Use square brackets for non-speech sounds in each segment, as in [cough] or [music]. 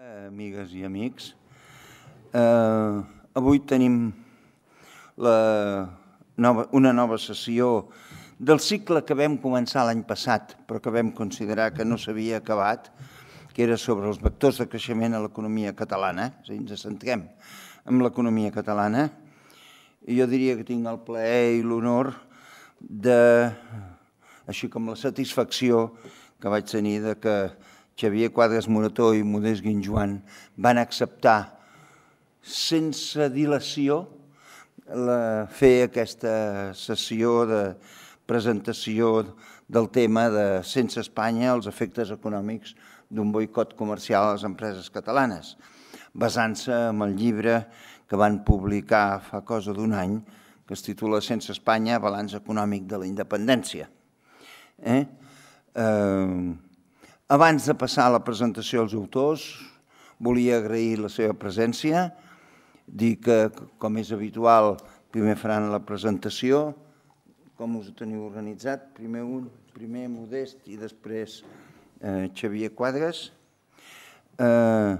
Eh, amigues i amics, eh, avui tenim la nova, una nova sessió del cicle que vam començar l'any passat, però que vam considerar que no s'havia acabat, que era sobre els vectors de creixement a l'economia catalana, és a dir, ens centrem en l'economia catalana, i jo diria que tinc el plaer i l'honor de, així com la satisfacció que vaig tenir de que Xavier Quadres Morató i Modest Guinjoan van acceptar sense dilació la, fer aquesta sessió de presentació del tema de Sense Espanya, els efectes econòmics d'un boicot comercial a les empreses catalanes, basant-se en el llibre que van publicar fa cosa d'un any, que es titula Sense Espanya, balanç econòmic de la independència. Eh? Eh, abans de passar a la presentació als autors, volia agrair la seva presència, dir que, com és habitual, primer faran la presentació. Com us ho teniu organitzat? Primer un, primer Modest i després eh, Xavier Quadres. Eh,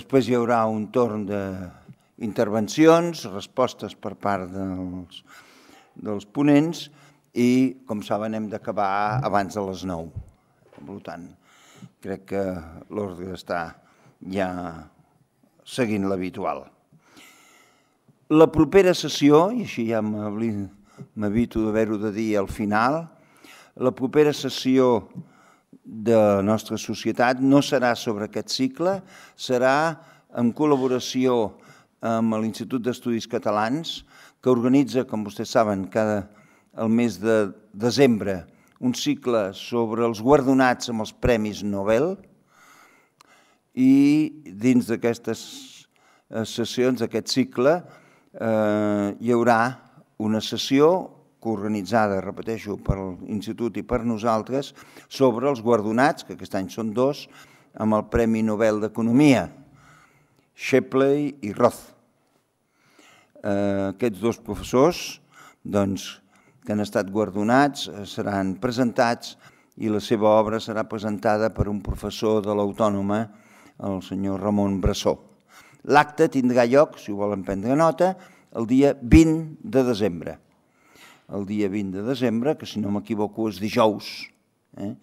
després hi haurà un torn d'intervencions, respostes per part dels, dels ponents i, com saben, hem d'acabar abans de les 9. Per tant, crec que l'ordre està ja seguint l'habitual. La propera sessió, i així ja m'habito d'haver-ho de dir al final, la propera sessió de la nostra societat no serà sobre aquest cicle, serà en col·laboració amb l'Institut d'Estudis Catalans, que organitza, com vostès saben, cada el mes de desembre un cicle sobre els guardonats amb els Premis Nobel i dins d'aquestes eh, sessions, d'aquest cicle, eh, hi haurà una sessió organitzada, repeteixo, per l'Institut i per nosaltres, sobre els guardonats, que aquest any són dos, amb el Premi Nobel d'Economia, Shepley i Roth. Eh, aquests dos professors, doncs, que han estat guardonats eh, seran presentats i la seva obra serà presentada per un professor de l'Autònoma, el senyor Ramon Brassó. L'acte tindrà lloc, si ho volen prendre nota, el dia 20 de desembre. El dia 20 de desembre, que si no m'equivoco és dijous, eh?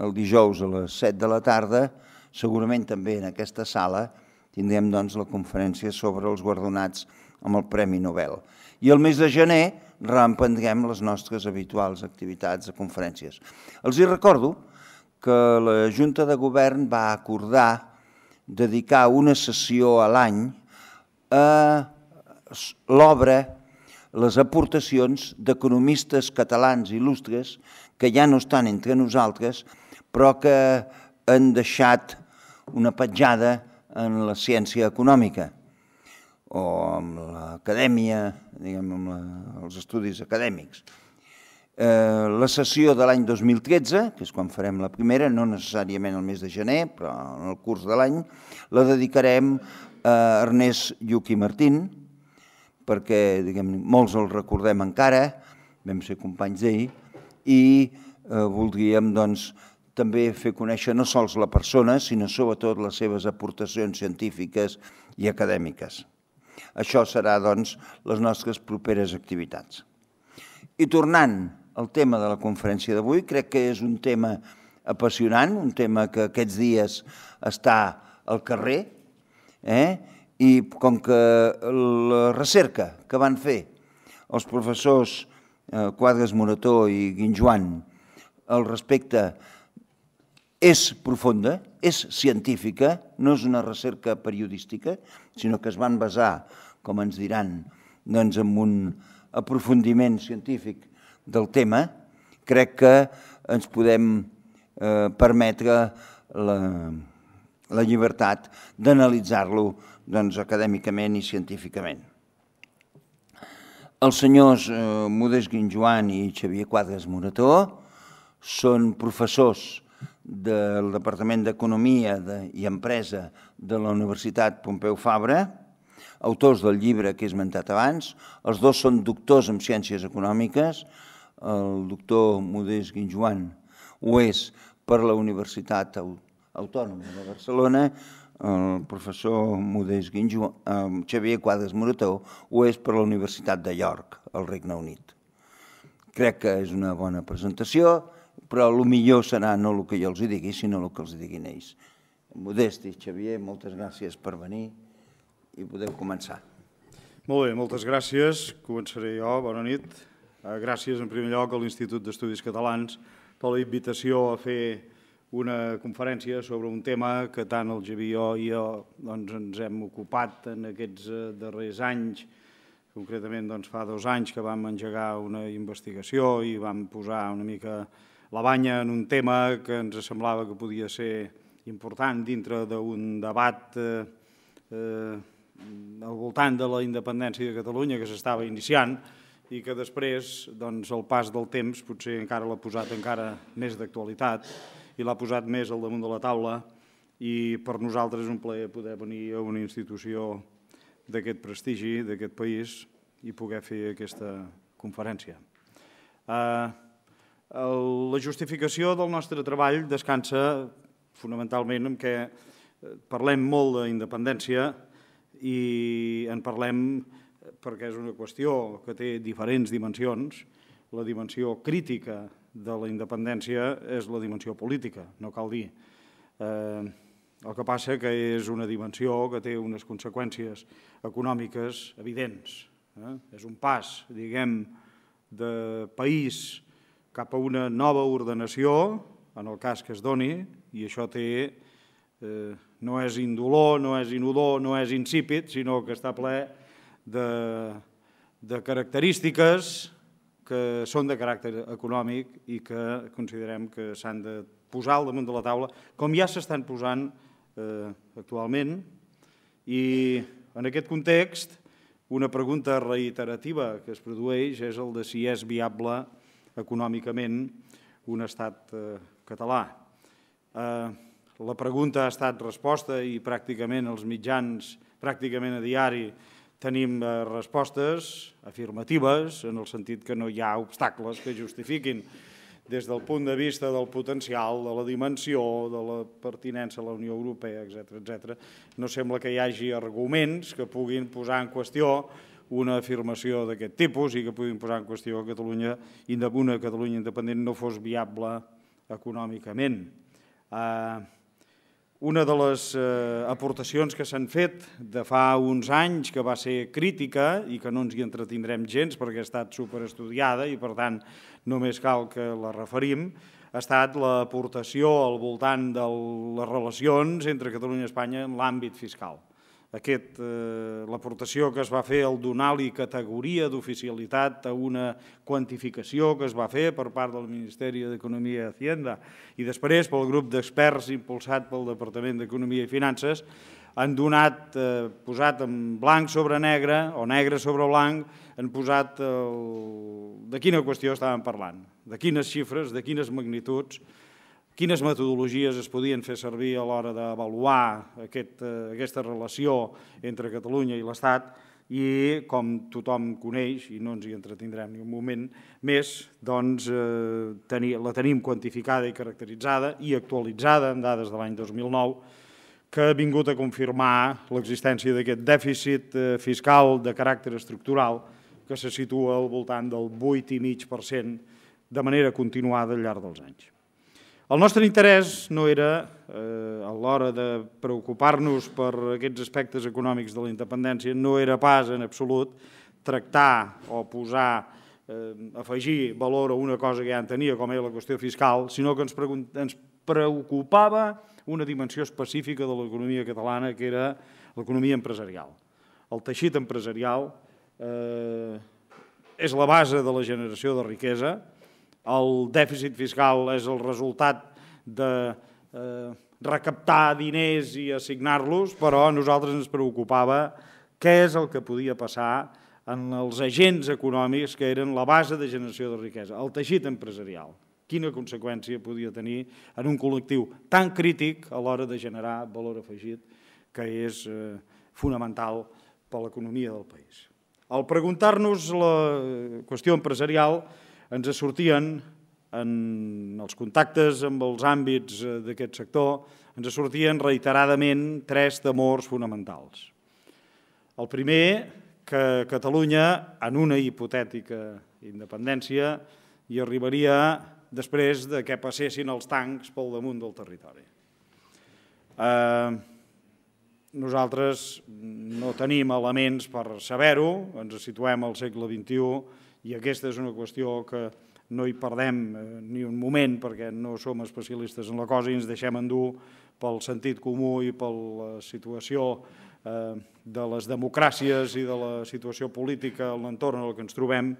el dijous a les 7 de la tarda, segurament també en aquesta sala tindrem doncs, la conferència sobre els guardonats amb el Premi Nobel. I el mes de gener, reemprendrem les nostres habituals activitats de conferències. Els hi recordo que la Junta de Govern va acordar dedicar una sessió a l'any a l'obra, les aportacions d'economistes catalans il·lustres que ja no estan entre nosaltres, però que han deixat una petjada en la ciència econòmica o amb l'acadèmia, diguem, amb la, els estudis acadèmics. Eh, la sessió de l'any 2013, que és quan farem la primera, no necessàriament el mes de gener, però en el curs de l'any, la dedicarem a Ernest Lluc i Martín, perquè diguem, molts el recordem encara, vam ser companys d'ell, i eh, voldríem doncs, també fer conèixer no sols la persona, sinó sobretot les seves aportacions científiques i acadèmiques. Això serà, doncs, les nostres properes activitats. I tornant al tema de la conferència d'avui, crec que és un tema apassionant, un tema que aquests dies està al carrer, eh? i com que la recerca que van fer els professors eh, Quadres Morató i Guinjoan al respecte és profunda, és científica, no és una recerca periodística, sinó que es van basar, com ens diran, doncs, en un aprofundiment científic del tema, crec que ens podem eh, permetre la, la llibertat d'analitzar-lo doncs, acadèmicament i científicament. Els senyors eh, Modest Guinjoan i Xavier Quadres Morató són professors del Departament d'Economia i Empresa de la Universitat Pompeu Fabra, autors del llibre que he esmentat abans. Els dos són doctors en Ciències Econòmiques. El doctor Modés Guinjoan ho és per la Universitat Autònoma de Barcelona, el professor Modés Guinjoan, eh, Xavier Quadres Morató, ho és per la Universitat de York, al Regne Unit. Crec que és una bona presentació però el millor serà no el que jo els digui, sinó el que els diguin ells. Modesti, Xavier, moltes gràcies per venir i podeu començar. Molt bé, moltes gràcies. Començaré jo, bona nit. Eh, gràcies en primer lloc a l'Institut d'Estudis Catalans per la invitació a fer una conferència sobre un tema que tant el Javier i jo doncs, ens hem ocupat en aquests eh, darrers anys, concretament doncs, fa dos anys que vam engegar una investigació i vam posar una mica la banya en un tema que ens semblava que podia ser important dintre d'un debat eh, eh, al voltant de la independència de Catalunya que s'estava iniciant i que després doncs, el pas del temps potser encara l'ha posat encara més d'actualitat i l'ha posat més al damunt de la taula i per nosaltres és un plaer poder venir a una institució d'aquest prestigi, d'aquest país i poder fer aquesta conferència. Eh, la justificació del nostre treball descansa fonamentalment en què eh, parlem molt d'independència i en parlem eh, perquè és una qüestió que té diferents dimensions. La dimensió crítica de la independència és la dimensió política, no cal dir. Eh, el que passa que és una dimensió que té unes conseqüències econòmiques evidents. Eh? És un pas, diguem, de país cap a una nova ordenació, en el cas que es doni, i això té, eh, no és indolor, no és inodor, no és insípid, sinó que està ple de, de característiques que són de caràcter econòmic i que considerem que s'han de posar al damunt de la taula, com ja s'estan posant eh, actualment. I en aquest context, una pregunta reiterativa que es produeix és el de si és viable econòmicament un estat eh, català. Eh, la pregunta ha estat resposta i pràcticament els mitjans, pràcticament a diari, tenim eh, respostes afirmatives en el sentit que no hi ha obstacles que justifiquin des del punt de vista del potencial, de la dimensió, de la pertinença a la Unió Europea, etc etc. no sembla que hi hagi arguments que puguin posar en qüestió una afirmació d'aquest tipus i que puguin posar en qüestió que Catalunya, una Catalunya independent no fos viable econòmicament. Ah, una de les eh, aportacions que s'han fet de fa uns anys, que va ser crítica i que no ens hi entretindrem gens perquè ha estat superestudiada i per tant només cal que la referim, ha estat l'aportació al voltant de les relacions entre Catalunya i Espanya en l'àmbit fiscal aquest, eh, l'aportació que es va fer al donar-li categoria d'oficialitat a una quantificació que es va fer per part del Ministeri d'Economia i Hacienda i després pel grup d'experts impulsat pel Departament d'Economia i Finances han donat, eh, posat en blanc sobre negre o negre sobre blanc, han posat el... de quina qüestió estàvem parlant, de quines xifres, de quines magnituds, quines metodologies es podien fer servir a l'hora d'avaluar aquest, eh, aquesta relació entre Catalunya i l'Estat i, com tothom coneix, i no ens hi entretindrem ni un moment més, doncs eh, la tenim quantificada i caracteritzada i actualitzada amb dades de l'any 2009, que ha vingut a confirmar l'existència d'aquest dèficit eh, fiscal de caràcter estructural que se situa al voltant del 8,5% de manera continuada al llarg dels anys. El nostre interès no era, eh, a l'hora de preocupar-nos per aquests aspectes econòmics de la independència, no era pas en absolut tractar o posar, eh, afegir valor a una cosa que ja en tenia, com era la qüestió fiscal, sinó que ens, ens preocupava una dimensió específica de l'economia catalana, que era l'economia empresarial. El teixit empresarial eh, és la base de la generació de riquesa, el dèficit fiscal és el resultat de eh, recaptar diners i assignar-los, però a nosaltres ens preocupava què és el que podia passar en els agents econòmics que eren la base de generació de riquesa, el teixit empresarial. Quina conseqüència podia tenir en un col·lectiu tan crític a l'hora de generar valor afegit que és eh, fonamental per a l'economia del país. Al preguntar-nos la qüestió empresarial, ens sortien en els contactes amb els àmbits eh, d'aquest sector, ens sortien reiteradament tres temors fonamentals. El primer, que Catalunya, en una hipotètica independència, hi arribaria després de que passessin els tancs pel damunt del territori. Eh, nosaltres no tenim elements per saber-ho, ens situem al segle XXI i aquesta és una qüestió que no hi perdem eh, ni un moment perquè no som especialistes en la cosa i ens deixem endur pel sentit comú i per la situació eh, de les democràcies i de la situació política en l'entorn en què que ens trobem,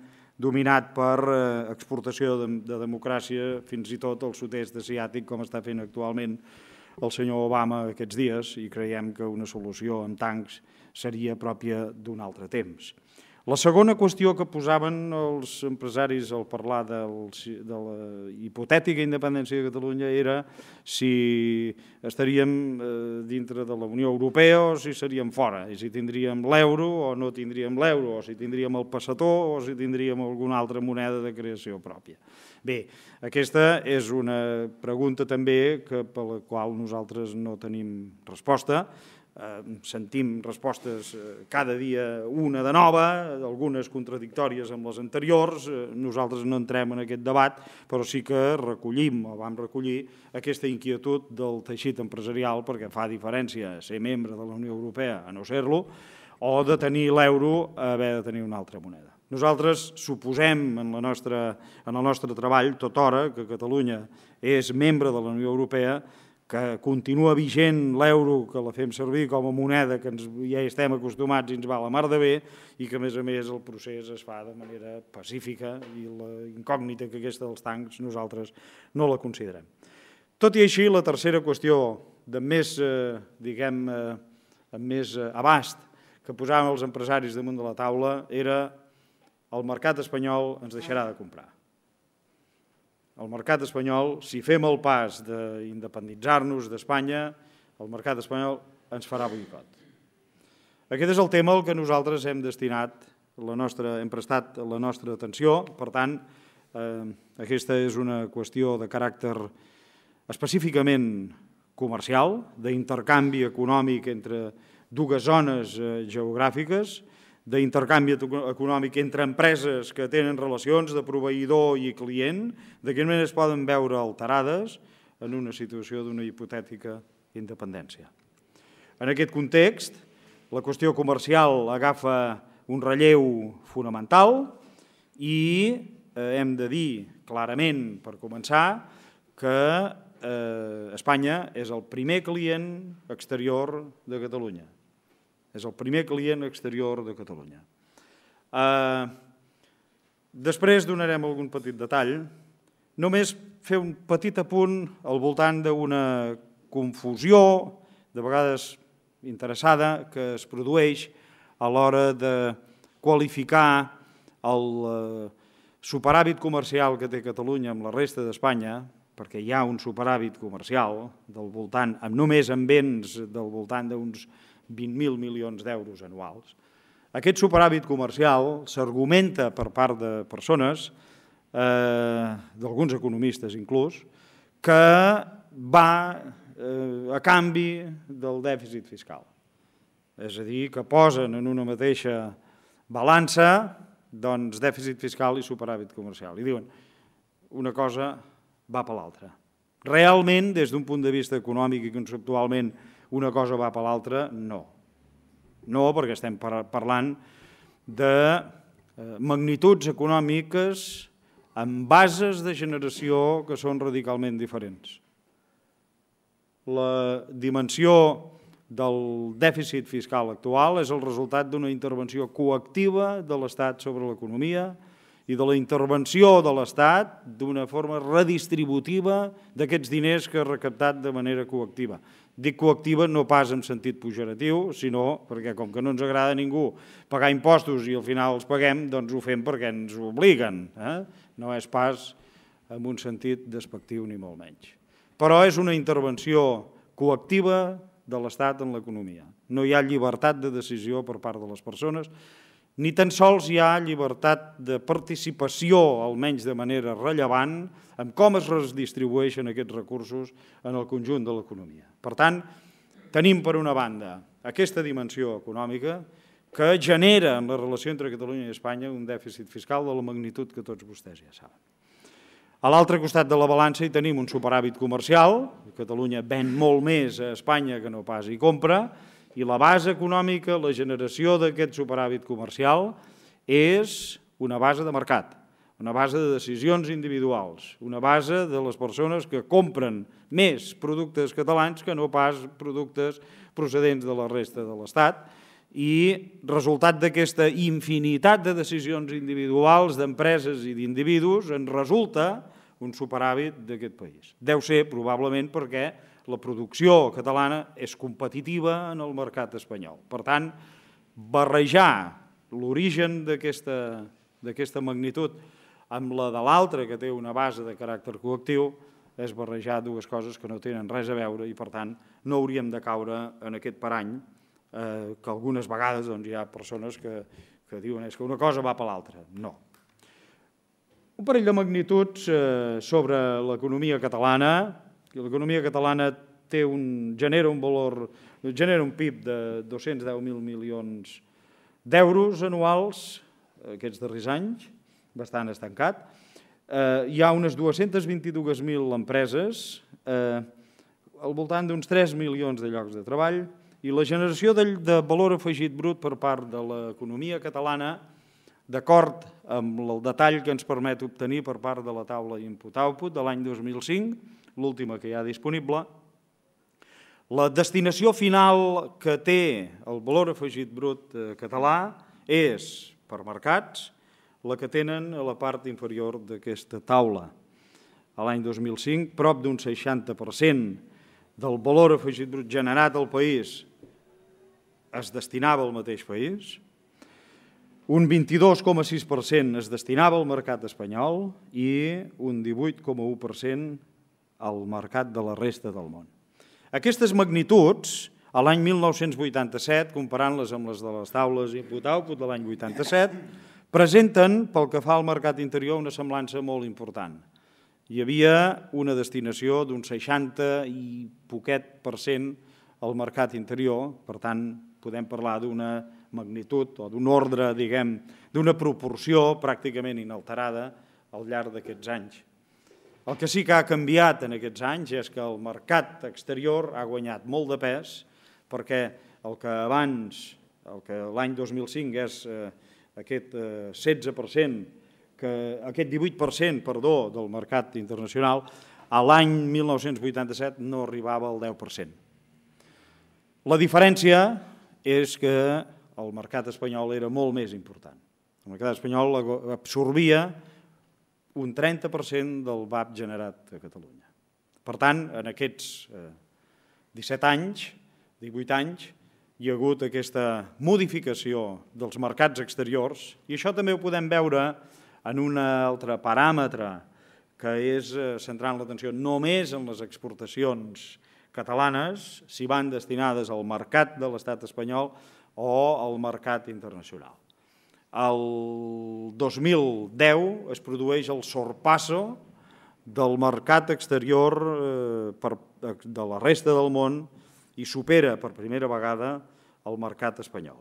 dominat per eh, exportació de, de democràcia fins i tot al sud-est asiàtic, com està fent actualment el senyor Obama aquests dies, i creiem que una solució amb tancs seria pròpia d'un altre temps. La segona qüestió que posaven els empresaris al parlar del, de la hipotètica independència de Catalunya era si estaríem eh, dintre de la Unió Europea o si seríem fora, i si tindríem l'euro o no tindríem l'euro, o si tindríem el passató o si tindríem alguna altra moneda de creació pròpia. Bé, aquesta és una pregunta també que, per la qual nosaltres no tenim resposta, sentim respostes eh, cada dia una de nova, algunes contradictòries amb les anteriors, eh, nosaltres no entrem en aquest debat, però sí que recollim, o vam recollir, aquesta inquietud del teixit empresarial perquè fa diferència ser membre de la Unió Europea a no ser-lo, o de tenir l'euro a haver de tenir una altra moneda. Nosaltres suposem en, la nostra, en el nostre treball, tot hora que Catalunya és membre de la Unió Europea, que continua vigent l'euro, que la fem servir com a moneda que ens, ja estem acostumats i ens va la mar de bé, i que a més a més el procés es fa de manera pacífica i la incògnita que aquesta dels tancs nosaltres no la considerem. Tot i així, la tercera qüestió de més, eh, diguem, eh, amb més eh, abast que posàvem els empresaris damunt de la taula era el mercat espanyol ens deixarà de comprar. El mercat espanyol, si fem el pas d'independitzar-nos d'Espanya, el mercat espanyol ens farà boicot. Aquest és el tema al que nosaltres hem destinat, la nostra, hem prestat la nostra atenció. Per tant, eh, aquesta és una qüestió de caràcter específicament comercial, d'intercanvi econòmic entre dues zones eh, geogràfiques d'intercanvi econòmic entre empreses que tenen relacions de proveïdor i client, de quina manera es poden veure alterades en una situació d'una hipotètica independència. En aquest context, la qüestió comercial agafa un relleu fonamental i eh, hem de dir clarament, per començar, que eh, Espanya és el primer client exterior de Catalunya. És el primer client exterior de Catalunya. Eh, després donarem algun petit detall. Només fer un petit apunt al voltant d'una confusió, de vegades interessada, que es produeix a l'hora de qualificar el eh, superàvit comercial que té Catalunya amb la resta d'Espanya, perquè hi ha un superàvit comercial del voltant, amb només en béns del voltant d'uns 20.000 milions d'euros anuals. Aquest superàvit comercial s'argumenta per part de persones, eh, d'alguns economistes inclús, que va eh, a canvi del dèficit fiscal. És a dir, que posen en una mateixa balança doncs, dèficit fiscal i superàvit comercial. I diuen, una cosa va per l'altra. Realment, des d'un punt de vista econòmic i conceptualment, una cosa va per l'altra, no. No, perquè estem par parlant de eh, magnituds econòmiques amb bases de generació que són radicalment diferents. La dimensió del dèficit fiscal actual és el resultat d'una intervenció coactiva de l'Estat sobre l'economia i de la intervenció de l'Estat d'una forma redistributiva d'aquests diners que ha recaptat de manera coactiva. Dic coactiva no pas en sentit pujeratiu, sinó perquè com que no ens agrada a ningú pagar impostos i al final els paguem, doncs ho fem perquè ens ho obliguen. Eh? No és pas en un sentit despectiu ni molt menys. Però és una intervenció coactiva de l'Estat en l'economia. No hi ha llibertat de decisió per part de les persones ni tan sols hi ha llibertat de participació, almenys de manera rellevant, en com es redistribueixen aquests recursos en el conjunt de l'economia. Per tant, tenim per una banda aquesta dimensió econòmica que genera en la relació entre Catalunya i Espanya un dèficit fiscal de la magnitud que tots vostès ja saben. A l'altre costat de la balança hi tenim un superàvit comercial, Catalunya ven molt més a Espanya que no pas hi compra, i la base econòmica, la generació d'aquest superàvit comercial, és una base de mercat, una base de decisions individuals, una base de les persones que compren més productes catalans que no pas productes procedents de la resta de l'Estat i resultat d'aquesta infinitat de decisions individuals, d'empreses i d'individus, en resulta un superàvit d'aquest país. Deu ser probablement perquè la producció catalana és competitiva en el mercat espanyol. Per tant, barrejar l'origen d'aquesta magnitud amb la de l'altra, que té una base de caràcter col·lectiu, és barrejar dues coses que no tenen res a veure i, per tant, no hauríem de caure en aquest parany eh, que algunes vegades doncs, hi ha persones que, que diuen és que una cosa va per l'altra. No. Un parell de magnituds eh, sobre l'economia catalana, L'economia catalana té un, genera un valor, genera un PIB de 210.000 milions d'euros anuals eh, aquests darrers anys, bastant estancat. Eh, hi ha unes 222.000 empreses, eh, al voltant d'uns 3 milions de llocs de treball, i la generació de, de valor afegit brut per part de l'economia catalana, d'acord amb el detall que ens permet obtenir per part de la taula input-output de l'any 2005, l'última que hi ha disponible, la destinació final que té el valor afegit brut eh, català és, per mercats, la que tenen a la part inferior d'aquesta taula. A l'any 2005, prop d'un 60% del valor afegit brut generat al país es destinava al mateix país, un 22,6% es destinava al mercat espanyol i un 18,1% al mercat de la resta del món. Aquestes magnituds, a l'any 1987, comparant-les amb les de les taules i output de l'any 87, presenten, pel que fa al mercat interior, una semblança molt important. Hi havia una destinació d'un 60 i poquet per cent al mercat interior, per tant, podem parlar d'una magnitud o d'un ordre, diguem, d'una proporció pràcticament inalterada al llarg d'aquests anys. El que sí que ha canviat en aquests anys és que el mercat exterior ha guanyat molt de pes perquè el que abans, el que l'any 2005 és eh, aquest eh, 16%, que, aquest 18% perdó, del mercat internacional, a l'any 1987 no arribava al 10%. La diferència és que el mercat espanyol era molt més important. El mercat espanyol absorbia un 30% del VAP generat a Catalunya. Per tant, en aquests 17 eh, anys, 18 anys, hi ha hagut aquesta modificació dels mercats exteriors i això també ho podem veure en un altre paràmetre que és eh, centrant l'atenció només en les exportacions catalanes, si van destinades al mercat de l'estat espanyol o al mercat internacional. El 2010 es produeix el sorpasso del mercat exterior eh, per, de la resta del món i supera per primera vegada el mercat espanyol.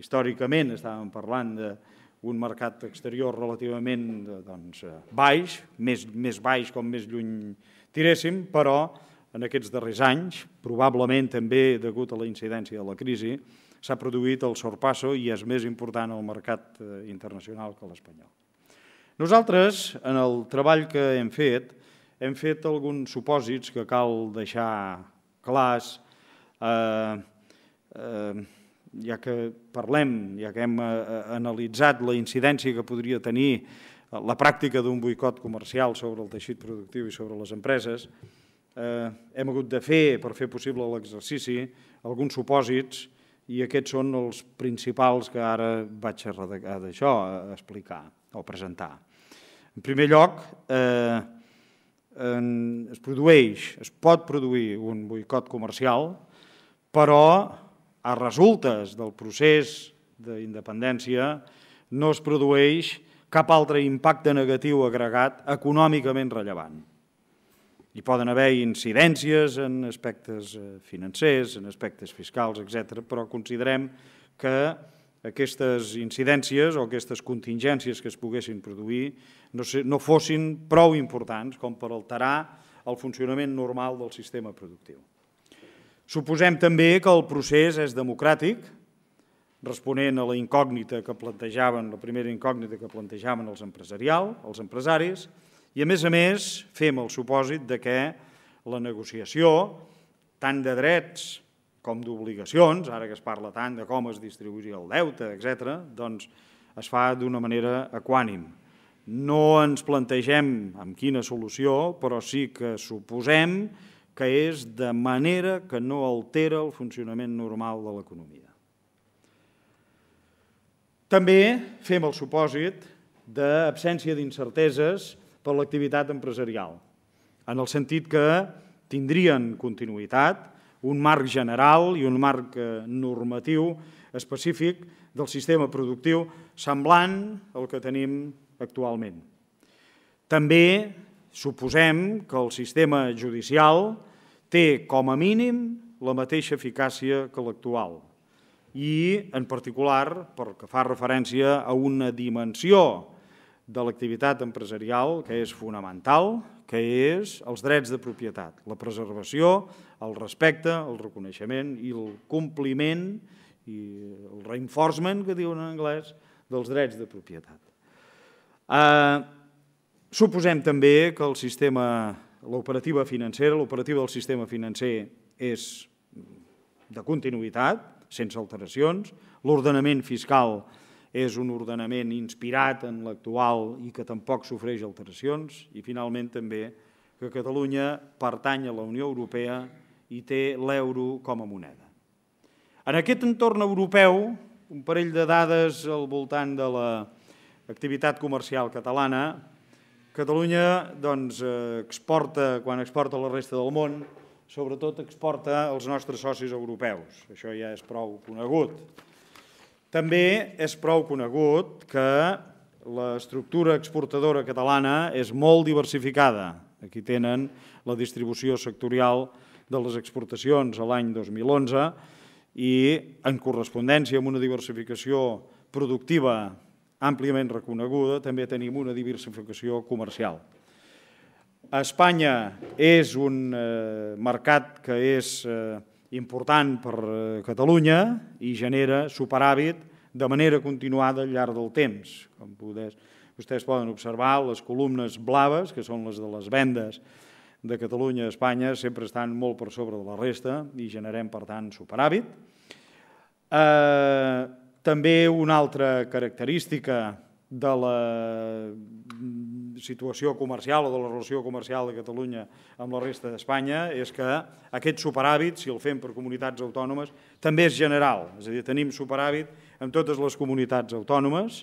Històricament estàvem parlant d'un mercat exterior relativament eh, doncs, eh, baix, més, més baix com més lluny tiréssim, però en aquests darrers anys, probablement també degut a la incidència de la crisi, s'ha produït el sorpasso i és més important al mercat eh, internacional que l'espanyol. Nosaltres, en el treball que hem fet, hem fet alguns supòsits que cal deixar clars, eh, eh, ja que parlem, ja que hem eh, analitzat la incidència que podria tenir eh, la pràctica d'un boicot comercial sobre el teixit productiu i sobre les empreses, eh, hem hagut de fer, per fer possible l'exercici, alguns supòsits i aquests són els principals que ara vaig a, això, a explicar o presentar. En primer lloc, eh, en, es produeix, es pot produir un boicot comercial, però a resultes del procés d'independència no es produeix cap altre impacte negatiu agregat econòmicament rellevant. Hi poden haver incidències en aspectes eh, financers, en aspectes fiscals, etc. però considerem que aquestes incidències o aquestes contingències que es poguessin produir no, no fossin prou importants com per alterar el funcionament normal del sistema productiu. Suposem també que el procés és democràtic, responent a la incògnita que plantejaven, la primera incògnita que plantejaven els empresarial, els empresaris, i a més a més, fem el supòsit de que la negociació, tant de drets com d'obligacions, ara que es parla tant de com es distribuï el deute, etc., doncs es fa d'una manera equànim. No ens plantegem amb quina solució, però sí que suposem que és de manera que no altera el funcionament normal de l'economia. També fem el supòsit d'absència d'incerteses per l'activitat empresarial, en el sentit que tindrien continuïtat, un marc general i un marc eh, normatiu específic del sistema productiu semblant al que tenim actualment. També suposem que el sistema judicial té com a mínim la mateixa eficàcia que l'actual i en particular perquè que fa referència a una dimensió de l'activitat empresarial que és fonamental, que és els drets de propietat, la preservació, el respecte, el reconeixement i el compliment i el reinforcement, que diuen en anglès, dels drets de propietat. Eh, suposem també que el sistema, l'operativa financera, l'operativa del sistema financer és de continuïtat, sense alteracions, l'ordenament fiscal és és un ordenament inspirat en l'actual i que tampoc sofreix alteracions, i finalment també que Catalunya pertany a la Unió Europea i té l'euro com a moneda. En aquest entorn europeu, un parell de dades al voltant de l'activitat comercial catalana, Catalunya doncs, exporta, quan exporta la resta del món, sobretot exporta els nostres socis europeus. Això ja és prou conegut. També és prou conegut que l'estructura exportadora catalana és molt diversificada. Aquí tenen la distribució sectorial de les exportacions a l'any 2011 i en correspondència amb una diversificació productiva àmpliament reconeguda, també tenim una diversificació comercial. Espanya és un eh, mercat que és eh, important per eh, Catalunya i genera superàvit de manera continuada al llarg del temps. Com podeu, vostès poden observar, les columnes blaves, que són les de les vendes de Catalunya a Espanya, sempre estan molt per sobre de la resta i generem, per tant, superàvit. Eh, també una altra característica de la situació comercial o de la relació comercial de Catalunya amb la resta d'Espanya és que aquest superàvit, si el fem per comunitats autònomes, també és general. És a dir, tenim superàvit amb totes les comunitats autònomes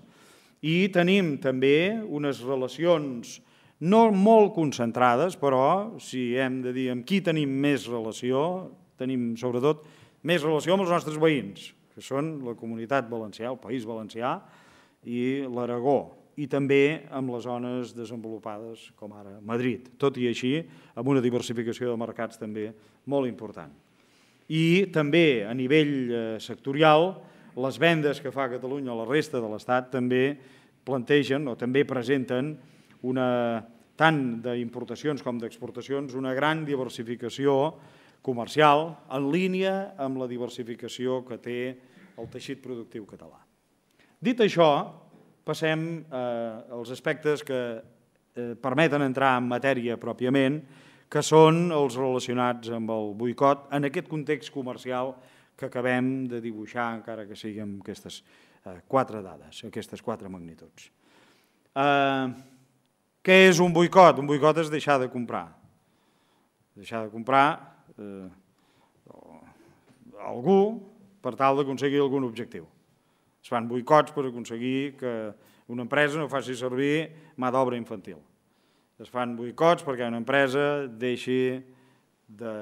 i tenim també unes relacions no molt concentrades, però si hem de dir amb qui tenim més relació, tenim sobretot més relació amb els nostres veïns, que són la comunitat valencià, el País Valencià i l'Aragó i també amb les zones desenvolupades com ara Madrid, tot i així amb una diversificació de mercats també molt important. I també a nivell eh, sectorial, les vendes que fa Catalunya a la resta de l'Estat també plantegen o també presenten una, tant d'importacions com d'exportacions, una gran diversificació comercial en línia amb la diversificació que té el teixit productiu català. Dit això, Passem eh, als aspectes que eh, permeten entrar en matèria pròpiament, que són els relacionats amb el boicot en aquest context comercial que acabem de dibuixar, encara que sigui amb aquestes eh, quatre dades, aquestes quatre magnituds. Eh, què és un boicot? Un boicot és deixar de comprar. Deixar de comprar eh, algú per tal d'aconseguir algun objectiu. Es fan boicots per aconseguir que una empresa no faci servir mà d'obra infantil. Es fan boicots perquè una empresa deixi de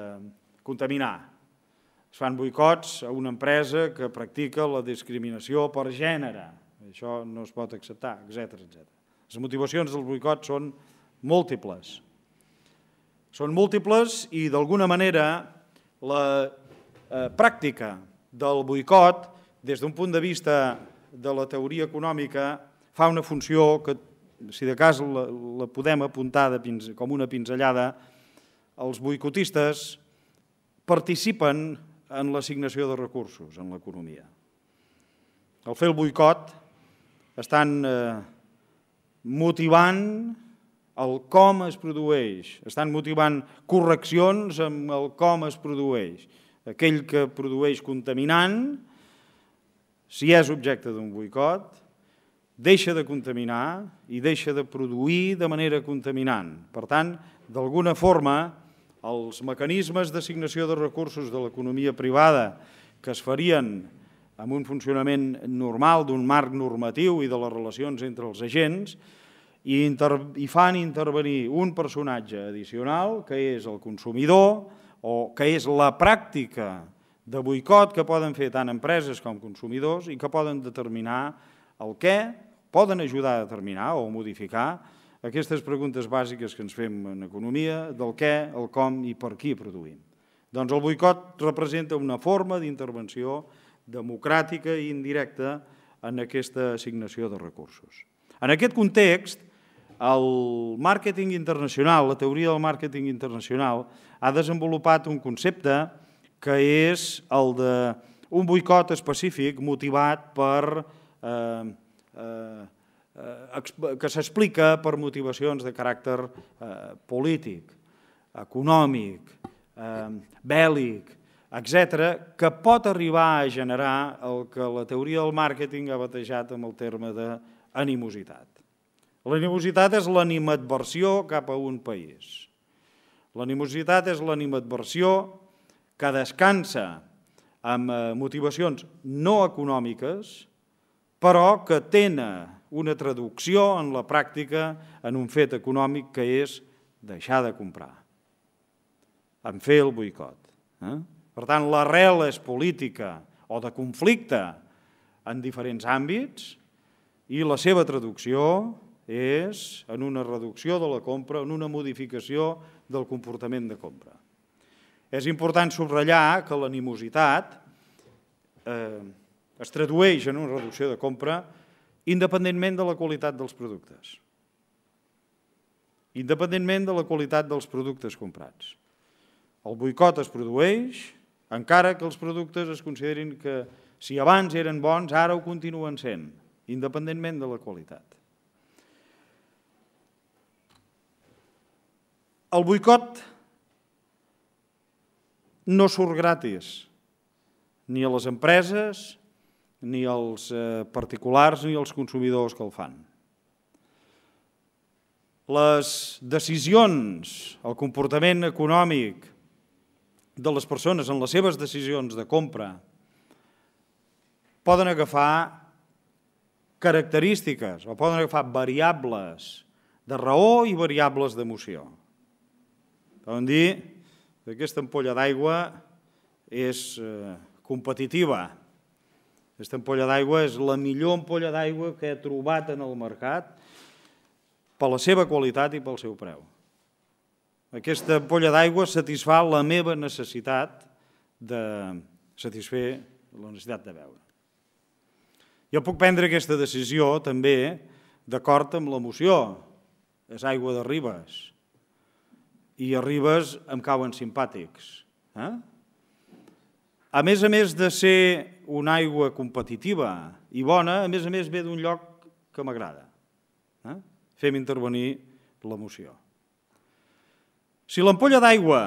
contaminar. Es fan boicots a una empresa que practica la discriminació per gènere. Això no es pot acceptar, etc etc. Les motivacions dels boicots són múltiples. Són múltiples i, d'alguna manera, la eh, pràctica del boicot des d'un punt de vista de la teoria econòmica, fa una funció que, si de cas la, la podem apuntar de com una pinzellada, els boicotistes participen en l'assignació de recursos en l'economia. Al fer el boicot estan eh, motivant el com es produeix, estan motivant correccions amb el com es produeix. Aquell que produeix contaminant, si és objecte d'un boicot, deixa de contaminar i deixa de produir de manera contaminant. Per tant, d'alguna forma, els mecanismes d'assignació de recursos de l'economia privada que es farien amb un funcionament normal d'un marc normatiu i de les relacions entre els agents, i, inter i fan intervenir un personatge addicional, que és el consumidor, o que és la pràctica de boicot que poden fer tant empreses com consumidors i que poden determinar el què, poden ajudar a determinar o modificar aquestes preguntes bàsiques que ens fem en economia, del què, el com i per qui produïm. Doncs el boicot representa una forma d'intervenció democràtica i indirecta en aquesta assignació de recursos. En aquest context, el màrqueting internacional, la teoria del màrqueting internacional, ha desenvolupat un concepte que que és el de un boicot específic motivat per... Eh, eh, eh que s'explica per motivacions de caràcter eh, polític, econòmic, eh, bèl·lic, etc., que pot arribar a generar el que la teoria del màrqueting ha batejat amb el terme d'animositat. L'animositat és l'animadversió cap a un país. L'animositat és l'animadversió que descansa amb eh, motivacions no econòmiques, però que tenen una traducció en la pràctica en un fet econòmic que és deixar de comprar, en fer el boicot. Eh? Per tant, l'arrel és política o de conflicte en diferents àmbits i la seva traducció és en una reducció de la compra, en una modificació del comportament de compra. És important subratllar que l'animositat eh, es tradueix en una reducció de compra independentment de la qualitat dels productes. Independentment de la qualitat dels productes comprats. El boicot es produeix encara que els productes es considerin que si abans eren bons, ara ho continuen sent, independentment de la qualitat. El boicot no surt gratis, ni a les empreses, ni als eh, particulars, ni als consumidors que el fan. Les decisions, el comportament econòmic de les persones en les seves decisions de compra poden agafar característiques o poden agafar variables de raó i variables d'emoció. Poden dir que aquesta ampolla d'aigua és eh, competitiva. Aquesta ampolla d'aigua és la millor ampolla d'aigua que he trobat en el mercat per la seva qualitat i pel seu preu. Aquesta ampolla d'aigua satisfà la meva necessitat de satisfer la necessitat de beure. Jo puc prendre aquesta decisió també d'acord amb l'emoció. És aigua de Ribes i arribes em cauen simpàtics. Eh? A més a més de ser una aigua competitiva i bona, a més a més ve d'un lloc que m'agrada. Eh? Fem intervenir l'emoció. Si l'ampolla d'aigua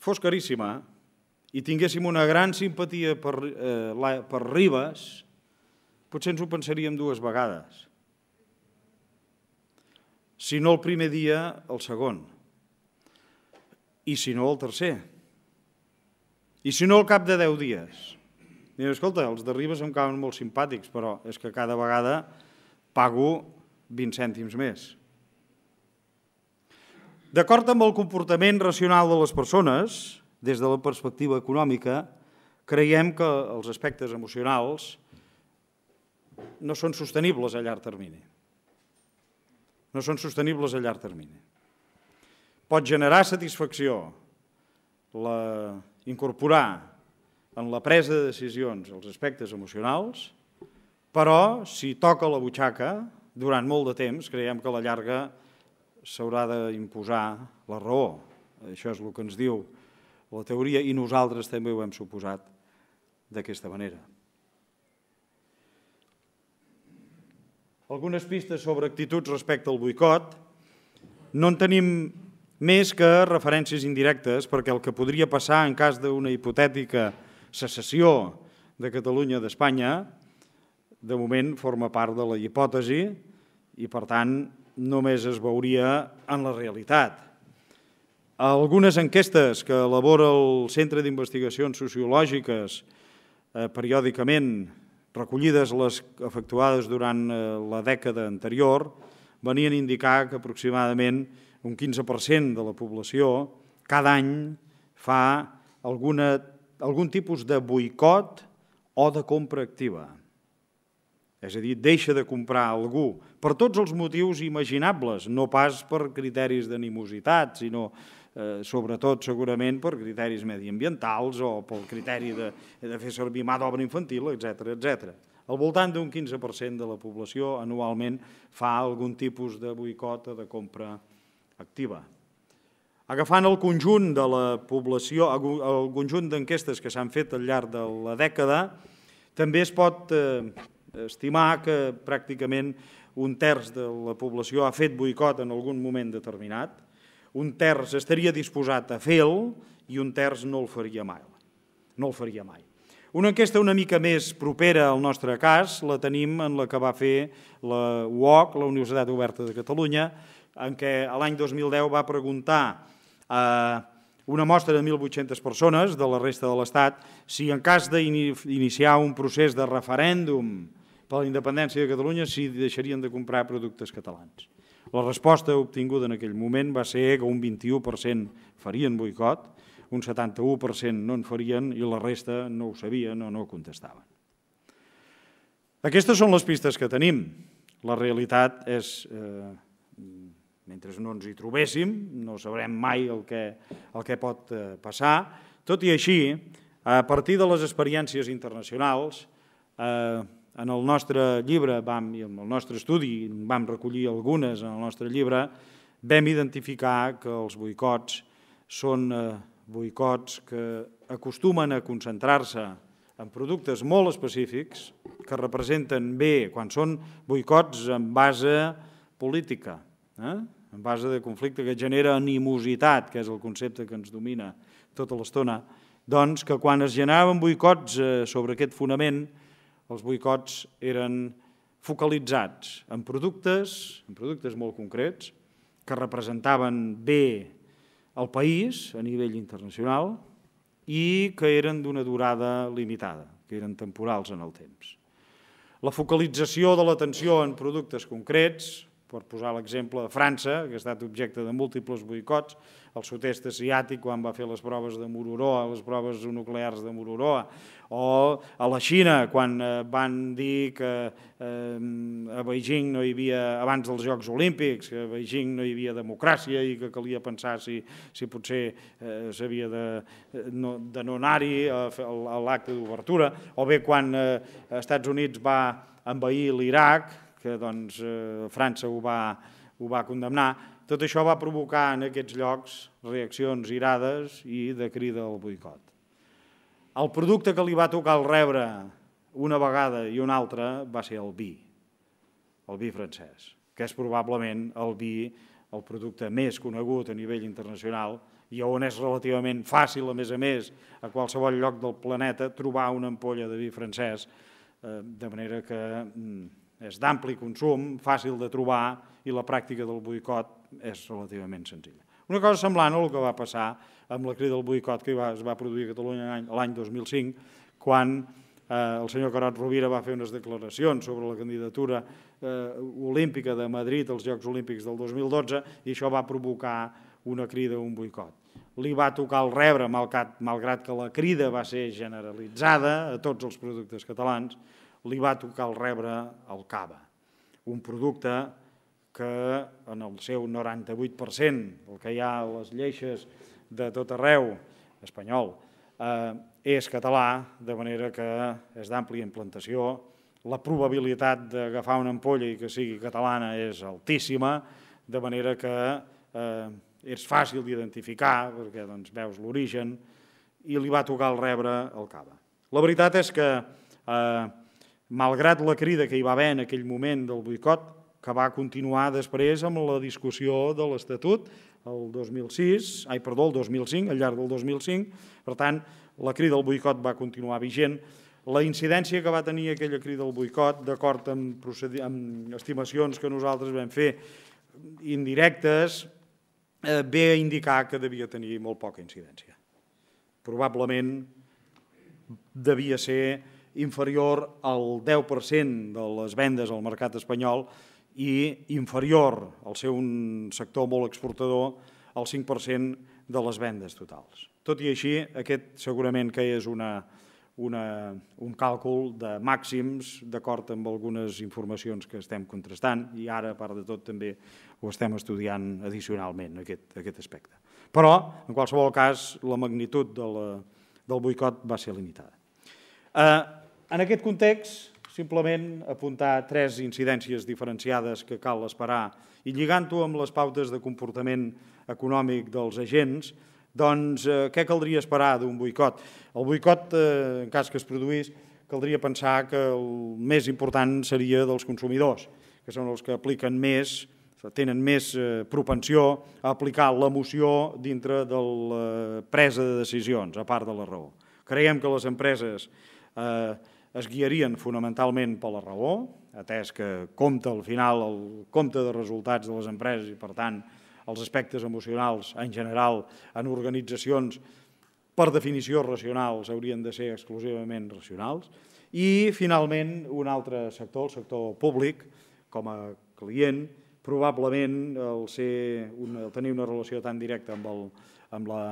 fos caríssima i tinguéssim una gran simpatia per, eh, per Ribes, potser ens ho pensaríem dues vegades. Si no el primer dia, el segon. I si no, el tercer. I si no, el cap de deu dies. Diu, escolta, els de Ribes em cauen molt simpàtics, però és que cada vegada pago 20 cèntims més. D'acord amb el comportament racional de les persones, des de la perspectiva econòmica, creiem que els aspectes emocionals no són sostenibles a llarg termini no són sostenibles a llarg termini. Pot generar satisfacció, la, incorporar en la presa de decisions els aspectes emocionals, però si toca la butxaca, durant molt de temps, creiem que a la llarga s'haurà d'imposar la raó. Això és el que ens diu la teoria i nosaltres també ho hem suposat d'aquesta manera. algunes pistes sobre actituds respecte al boicot. No en tenim més que referències indirectes, perquè el que podria passar en cas d'una hipotètica secessió de Catalunya d'Espanya, de moment forma part de la hipòtesi i, per tant, només es veuria en la realitat. Algunes enquestes que elabora el Centre d'Investigacions Sociològiques eh, periòdicament recollides les efectuades durant eh, la dècada anterior, venien a indicar que aproximadament un 15% de la població cada any fa alguna, algun tipus de boicot o de compra activa. És a dir, deixa de comprar algú per tots els motius imaginables, no pas per criteris d'animositat, sinó Eh, sobretot segurament per criteris mediambientals o pel criteri de, de fer servir mà d'obra infantil, etc etc. Al voltant d'un 15% de la població anualment fa algun tipus de boicot o de compra activa. Agafant el conjunt de la població, el conjunt d'enquestes que s'han fet al llarg de la dècada, també es pot eh, estimar que pràcticament un terç de la població ha fet boicot en algun moment determinat, un terç estaria disposat a fer-lo i un terç no el faria mai. No el faria mai. Una enquesta una mica més propera al nostre cas la tenim en la que va fer la UOC, la Universitat Oberta de Catalunya, en què l'any 2010 va preguntar a una mostra de 1.800 persones de la resta de l'Estat si en cas d'iniciar un procés de referèndum per la independència de Catalunya si deixarien de comprar productes catalans. La resposta obtinguda en aquell moment va ser que un 21% farien boicot, un 71% no en farien i la resta no ho sabien o no contestaven. Aquestes són les pistes que tenim. La realitat és, eh, mentre no ens hi trobéssim, no sabrem mai el que, el que pot eh, passar. Tot i així, a partir de les experiències internacionals, eh, en el nostre llibre vam, i en el nostre estudi vam recollir algunes en el nostre llibre, vam identificar que els boicots són eh, boicots que acostumen a concentrar-se en productes molt específics que representen bé quan són boicots en base política, eh? en base de conflicte que genera animositat, que és el concepte que ens domina tota l'estona, doncs que quan es generaven boicots eh, sobre aquest fonament els boicots eren focalitzats en productes, en productes molt concrets, que representaven bé el país a nivell internacional i que eren d'una durada limitada, que eren temporals en el temps. La focalització de l'atenció en productes concrets, per posar l'exemple de França, que ha estat objecte de múltiples boicots, al sud-est asiàtic quan va fer les proves de Mururoa, les proves nuclears de Mururoa, o a la Xina quan eh, van dir que eh, a Beijing no hi havia, abans dels Jocs Olímpics, que a Beijing no hi havia democràcia i que calia pensar si, si potser eh, s'havia de, eh, no, de no anar-hi a, a l'acte d'obertura, o bé quan eh, als Estats Units va envair l'Iraq, que doncs eh, França ho va, ho va condemnar, tot això va provocar en aquests llocs reaccions irades i de crida al boicot. El producte que li va tocar el rebre una vegada i una altra va ser el vi, el vi francès, que és probablement el vi, el producte més conegut a nivell internacional i on és relativament fàcil, a més a més, a qualsevol lloc del planeta, trobar una ampolla de vi francès, eh, de manera que mm, és d'ampli consum, fàcil de trobar, i la pràctica del boicot és relativament senzilla. Una cosa semblant al que va passar amb la crida del boicot que va, es va produir a Catalunya l'any 2005, quan eh, el senyor Carot Rovira va fer unes declaracions sobre la candidatura eh, olímpica de Madrid als Jocs Olímpics del 2012 i això va provocar una crida, un boicot. Li va tocar el rebre, malgrat, malgrat que la crida va ser generalitzada a tots els productes catalans, li va tocar el rebre al cava, un producte que en el seu 98%, el que hi ha a les lleixes de tot arreu espanyol, eh, és català, de manera que és d'àmplia implantació. La probabilitat d'agafar una ampolla i que sigui catalana és altíssima, de manera que eh, és fàcil d'identificar, perquè doncs, veus l'origen, i li va tocar el rebre al cava. La veritat és que, eh, malgrat la crida que hi va haver en aquell moment del boicot, que va continuar després amb la discussió de l'Estatut el 2006, ai, perdó, el 2005, al llarg del 2005. Per tant, la crida al boicot va continuar vigent. La incidència que va tenir aquella crida al boicot, d'acord amb, amb estimacions que nosaltres vam fer indirectes, eh, ve a indicar que devia tenir molt poca incidència. Probablement devia ser inferior al 10% de les vendes al mercat espanyol, i inferior al ser un sector molt exportador al 5% de les vendes totals. Tot i així, aquest segurament que és una, una, un càlcul de màxims d'acord amb algunes informacions que estem contrastant i ara, a part de tot, també ho estem estudiant addicionalment, aquest, aquest aspecte. Però, en qualsevol cas, la magnitud de la, del boicot va ser limitada. Eh, en aquest context, Simplement apuntar tres incidències diferenciades que cal esperar i lligant-ho amb les pautes de comportament econòmic dels agents, doncs eh, què caldria esperar d'un boicot? El boicot, eh, en cas que es produís, caldria pensar que el més important seria dels consumidors, que són els que apliquen més, tenen més eh, propensió a aplicar l'emoció dintre de la presa de decisions, a part de la raó. Creiem que les empreses eh, es guiarien fonamentalment per la raó, atès que compta al final el compte de resultats de les empreses i, per tant, els aspectes emocionals en general en organitzacions per definició racionals haurien de ser exclusivament racionals. I, finalment, un altre sector, el sector públic, com a client, probablement el, ser un, el tenir una relació tan directa amb, el, amb la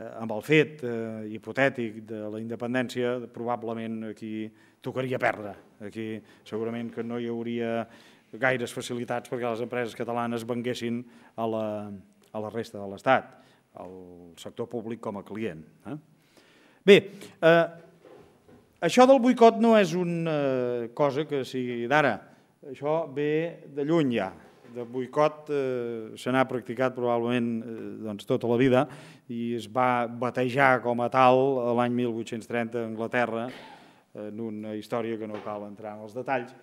Eh, amb el fet eh, hipotètic de la independència, probablement aquí tocaria perdre. Aquí segurament que no hi hauria gaires facilitats perquè les empreses catalanes venguessin a la, a la resta de l'Estat, al sector públic com a client. Eh? Bé, eh, això del boicot no és una eh, cosa que sigui d'ara, això ve de lluny ja de boicot eh, se n'ha practicat probablement eh, doncs, tota la vida i es va batejar com a tal l'any 1830 a Anglaterra en una història que no cal entrar en els detalls.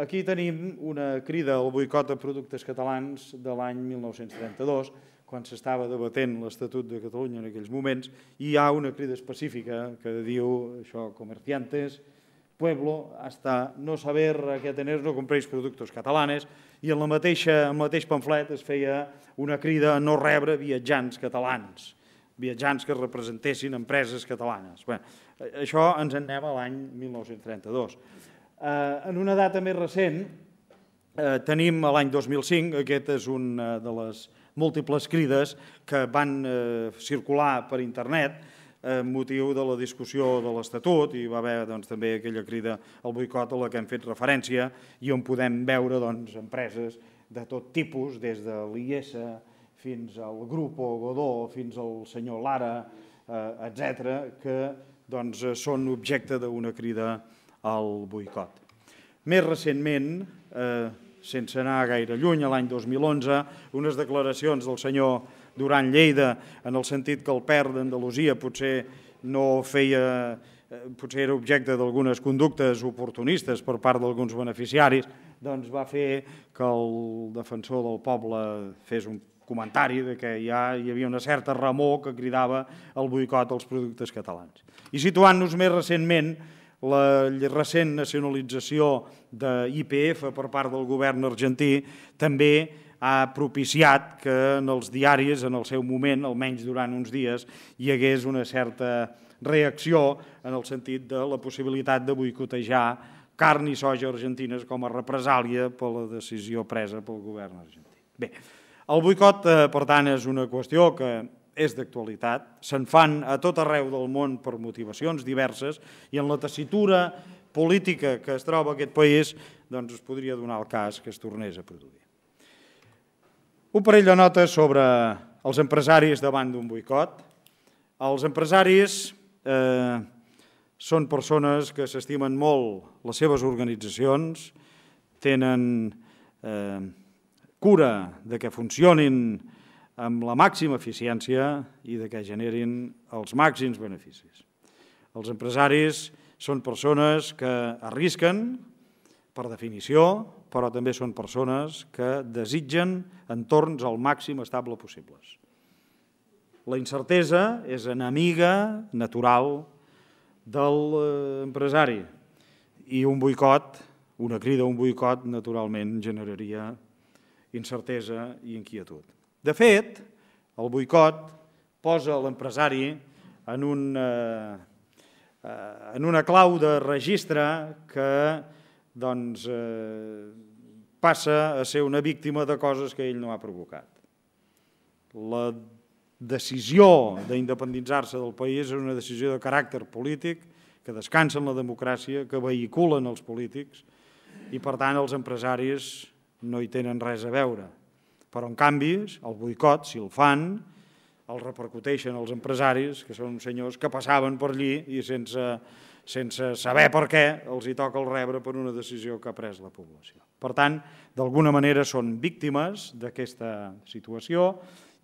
Aquí tenim una crida al boicot de productes catalans de l'any 1932, quan s'estava debatent l'Estatut de Catalunya en aquells moments, i hi ha una crida específica que diu això, comerciantes, pueblo, hasta no saber a qué tenir no compreix productes catalanes, i en, la mateixa, en el mateix pamflet es feia una crida a no rebre viatjants catalans, viatjants que representessin empreses catalanes. Bé, això ens en anem a l'any 1932. Eh, en una data més recent, eh, tenim l'any 2005, aquest és una eh, de les múltiples crides que van eh, circular per internet, amb eh, motiu de la discussió de l'Estatut, i va haver doncs, també aquella crida al boicot a la que hem fet referència, i on podem veure doncs, empreses de tot tipus, des de l'IES fins al Grupo Godó, fins al senyor Lara, eh, etc, que doncs, són objecte d'una crida al boicot. Més recentment, eh, sense anar gaire lluny, a l'any 2011, unes declaracions del senyor durant Lleida, en el sentit que el PER d'Andalusia potser no feia eh, potser era objecte d'algunes conductes oportunistes per part d'alguns beneficiaris, doncs va fer que el defensor del poble fes un comentari de que ja hi havia una certa remor que cridava el boicot als productes catalans. I situant-nos més recentment, la recent nacionalització d'IPF per part del govern argentí també ha propiciat que en els diaris, en el seu moment, almenys durant uns dies, hi hagués una certa reacció en el sentit de la possibilitat de boicotejar carn i soja argentines com a represàlia per la decisió presa pel govern argentí. Bé, el boicot, eh, per tant, és una qüestió que és d'actualitat, se'n fan a tot arreu del món per motivacions diverses i en la tessitura política que es troba aquest país doncs es podria donar el cas que es tornés a produir. Un parell de notes sobre els empresaris davant d'un boicot. Els empresaris eh, són persones que s'estimen molt les seves organitzacions, tenen eh, cura de que funcionin amb la màxima eficiència i de que generin els màxims beneficis. Els empresaris són persones que arrisquen, per definició, però també són persones que desitgen entorns al màxim estable possibles. La incertesa és enemiga natural del eh, empresari i un boicot, una crida a un boicot, naturalment generaria incertesa i inquietud. De fet, el boicot posa l'empresari en, un, eh, eh, en una clau de registre que doncs, eh, passa a ser una víctima de coses que ell no ha provocat. La decisió d'independitzar-se del país és una decisió de caràcter polític que descansa en la democràcia, que vehiculen els polítics i, per tant, els empresaris no hi tenen res a veure. Però, en canvi, el boicot, si el fan, el repercuteixen els empresaris, que són senyors que passaven per allí i sense sense saber per què els hi toca el rebre per una decisió que ha pres la població. Per tant, d'alguna manera són víctimes d'aquesta situació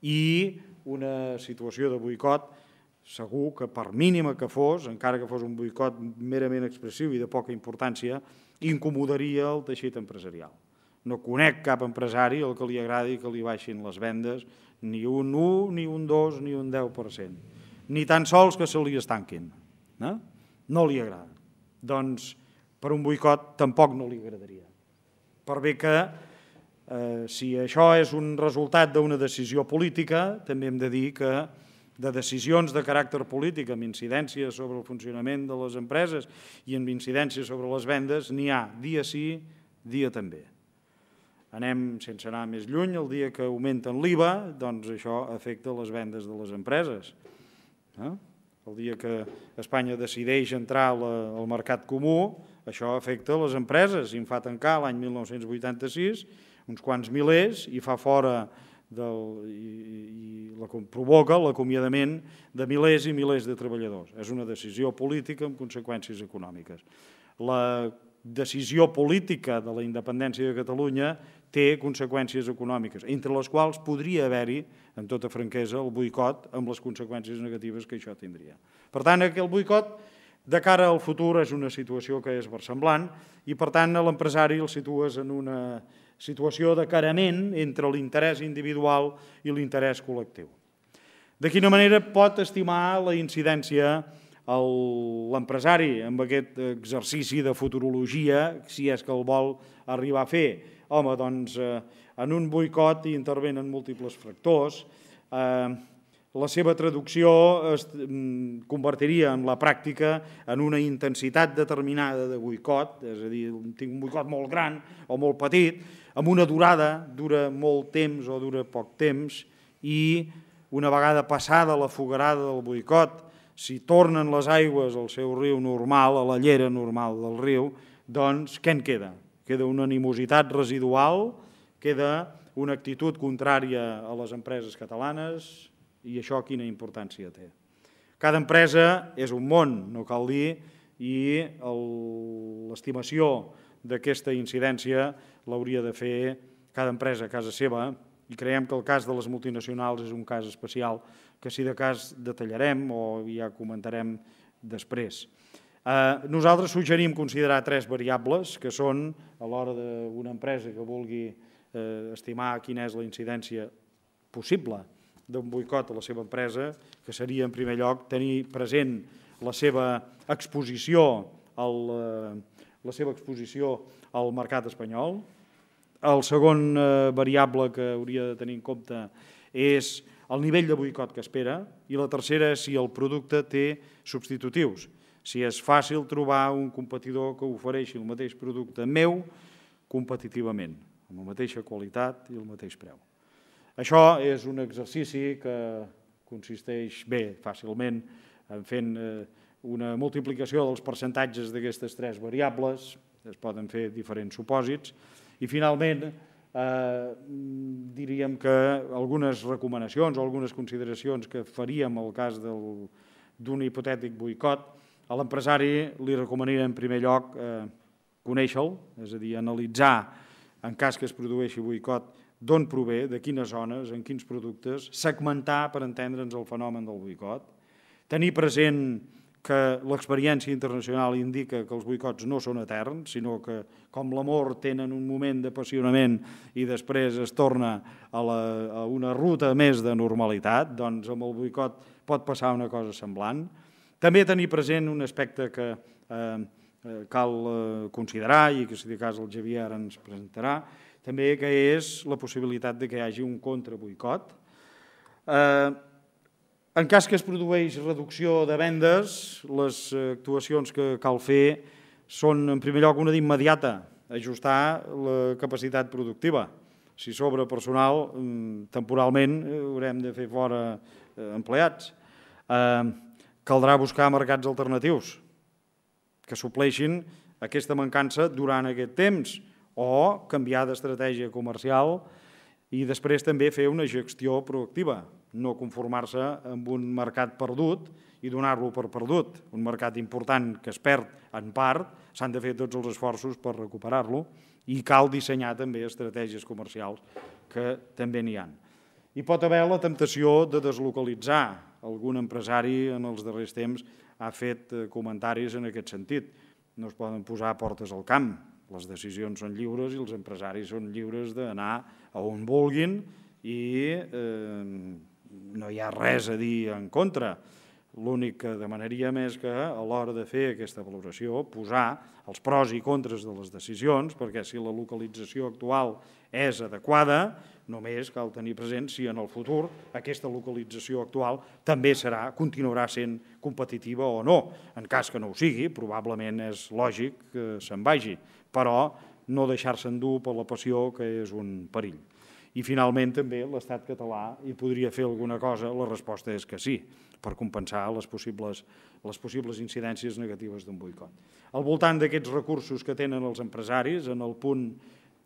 i una situació de boicot segur que per mínima que fos, encara que fos un boicot merament expressiu i de poca importància, incomodaria el teixit empresarial. No conec cap empresari al que li agradi que li baixin les vendes ni un 1, ni un 2, ni un 10%, ni tan sols que se li estanquin. No? Eh? no li agrada. Doncs per un boicot tampoc no li agradaria. Per bé que, eh, si això és un resultat d'una decisió política, també hem de dir que de decisions de caràcter polític amb incidència sobre el funcionament de les empreses i amb incidència sobre les vendes, n'hi ha dia sí, dia també. Anem, sense anar més lluny, el dia que augmenten l'IVA, doncs això afecta les vendes de les empreses. Eh? El dia que Espanya decideix entrar al mercat comú, això afecta les empreses. I em fa tancar l'any 1986 uns quants milers i fa fora del, i, la, provoca l'acomiadament de milers i milers de treballadors. És una decisió política amb conseqüències econòmiques. La decisió política de la independència de Catalunya té conseqüències econòmiques, entre les quals podria haver-hi, amb tota franquesa, el boicot amb les conseqüències negatives que això tindria. Per tant, aquell boicot de cara al futur és una situació que és versemblant i, per tant, l'empresari el situes en una situació de carament entre l'interès individual i l'interès col·lectiu. De quina manera pot estimar la incidència l'empresari amb aquest exercici de futurologia, si és que el vol arribar a fer? home, doncs eh, en un boicot hi intervenen múltiples factors, eh, la seva traducció es mm, convertiria en la pràctica en una intensitat determinada de boicot, és a dir, tinc un boicot molt gran o molt petit, amb una durada, dura molt temps o dura poc temps, i una vegada passada la fogarada del boicot, si tornen les aigües al seu riu normal, a la llera normal del riu, doncs què en queda? queda una animositat residual, queda una actitud contrària a les empreses catalanes i això quina importància té. Cada empresa és un món, no cal dir, i l'estimació d'aquesta incidència l'hauria de fer cada empresa a casa seva i creiem que el cas de les multinacionals és un cas especial que si de cas detallarem o ja comentarem després. Eh, nosaltres suggerim considerar tres variables, que són, a l'hora d'una empresa que vulgui eh, estimar quina és la incidència possible d'un boicot a la seva empresa, que seria, en primer lloc, tenir present la seva exposició al, eh, la seva exposició al mercat espanyol. El segon variable que hauria de tenir en compte és el nivell de boicot que espera i la tercera és si el producte té substitutius si és fàcil trobar un competidor que ofereixi el mateix producte meu competitivament, amb la mateixa qualitat i el mateix preu. Això és un exercici que consisteix bé, fàcilment, en fent eh, una multiplicació dels percentatges d'aquestes tres variables, es poden fer diferents supòsits, i finalment eh, diríem que algunes recomanacions o algunes consideracions que faríem al cas d'un hipotètic boicot a l'empresari li recomanaria en primer lloc eh, conèixer-lo, és a dir, analitzar en cas que es produeixi boicot, d'on prové, de quines zones, en quins productes, segmentar per entendre'ns el fenomen del boicot, tenir present que l'experiència internacional indica que els boicots no són eterns, sinó que, com l'amor, tenen un moment d'apassionament i després es torna a, la, a una ruta més de normalitat, doncs amb el boicot pot passar una cosa semblant. També tenir present un aspecte que eh, eh cal eh, considerar i que, si de cas, el Xavier ara ens presentarà, també que és la possibilitat de que hi hagi un contraboicot. Eh, en cas que es produeix reducció de vendes, les actuacions que cal fer són, en primer lloc, una d'immediata, ajustar la capacitat productiva. Si sobra personal, mm, temporalment eh, haurem de fer fora empleats. Eh, caldrà buscar mercats alternatius que supleixin aquesta mancança durant aquest temps o canviar d'estratègia comercial i després també fer una gestió proactiva, no conformar-se amb un mercat perdut i donar-lo per perdut. Un mercat important que es perd en part, s'han de fer tots els esforços per recuperar-lo i cal dissenyar també estratègies comercials que també n'hi han. Hi pot haver la temptació de deslocalitzar algun empresari en els darrers temps ha fet eh, comentaris en aquest sentit. No es poden posar portes al camp. Les decisions són lliures i els empresaris són lliures d'anar a on vulguin i eh, no hi ha res a dir en contra. L'únic que demanaria més que a l'hora de fer aquesta valoració posar els pros i contres de les decisions, perquè si la localització actual és adequada, Només cal tenir present si en el futur aquesta localització actual també serà, continuarà sent competitiva o no. En cas que no ho sigui, probablement és lògic que se'n vagi, però no deixar-se endur per la passió, que és un perill. I finalment també l'estat català hi podria fer alguna cosa? La resposta és que sí, per compensar les possibles, les possibles incidències negatives d'un boicot. Al voltant d'aquests recursos que tenen els empresaris, en el punt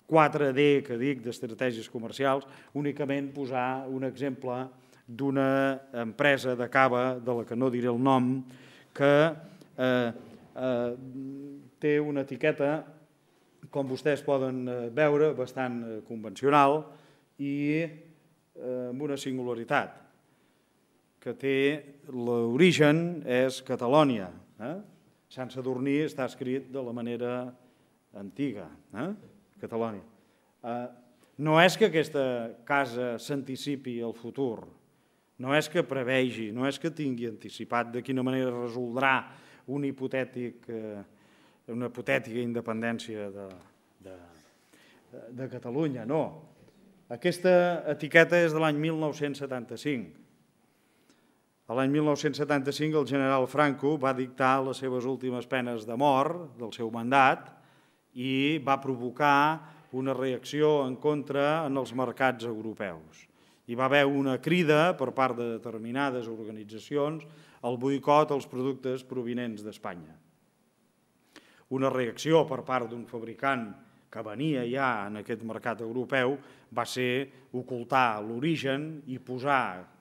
4D que dic d'estratègies comercials, únicament posar un exemple d'una empresa de cava, de la que no diré el nom, que eh, eh, té una etiqueta, com vostès poden eh, veure, bastant eh, convencional i eh, amb una singularitat, que té l'origen és Catalònia. Eh? Sant Sadurní està escrit de la manera antiga. Eh? Catalònia. Eh, no és que aquesta casa s'anticipi al futur, no és que prevegi, no és que tingui anticipat de quina manera resoldrà un hipotètic, eh, una hipotètica independència de, de, de Catalunya, no. Aquesta etiqueta és de l'any 1975. A l'any 1975 el general Franco va dictar les seves últimes penes de mort del seu mandat i va provocar una reacció en contra en els mercats europeus. Hi va haver una crida per part de determinades organitzacions al boicot als productes provenents d'Espanya. Una reacció per part d'un fabricant que venia ja en aquest mercat europeu va ser ocultar l'origen i posar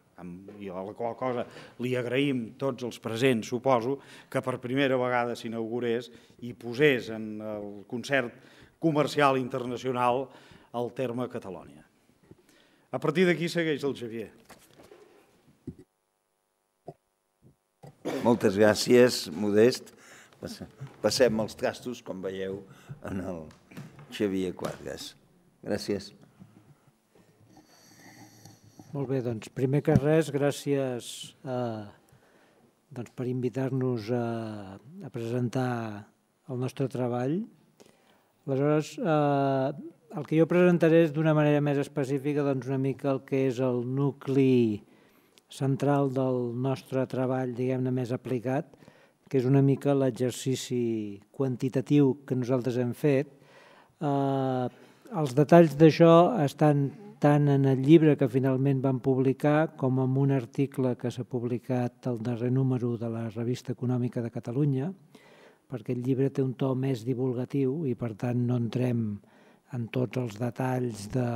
i a la qual cosa li agraïm tots els presents, suposo, que per primera vegada s'inaugurés i posés en el concert comercial internacional el terme Catalònia. A partir d'aquí segueix el Xavier. Moltes gràcies, Modest. Passem els trastos, com veieu, en el Xavier Quadres. Gràcies. Molt bé, doncs primer que res, gràcies eh, doncs, per invitar-nos a, a presentar el nostre treball. Aleshores, eh, el que jo presentaré és d'una manera més específica doncs, una mica el que és el nucli central del nostre treball, diguem-ne, més aplicat, que és una mica l'exercici quantitatiu que nosaltres hem fet. Eh, els detalls d'això estan tant en el llibre que finalment van publicar com en un article que s'ha publicat al darrer número de la Revista Econòmica de Catalunya, perquè el llibre té un to més divulgatiu i per tant no entrem en tots els detalls de,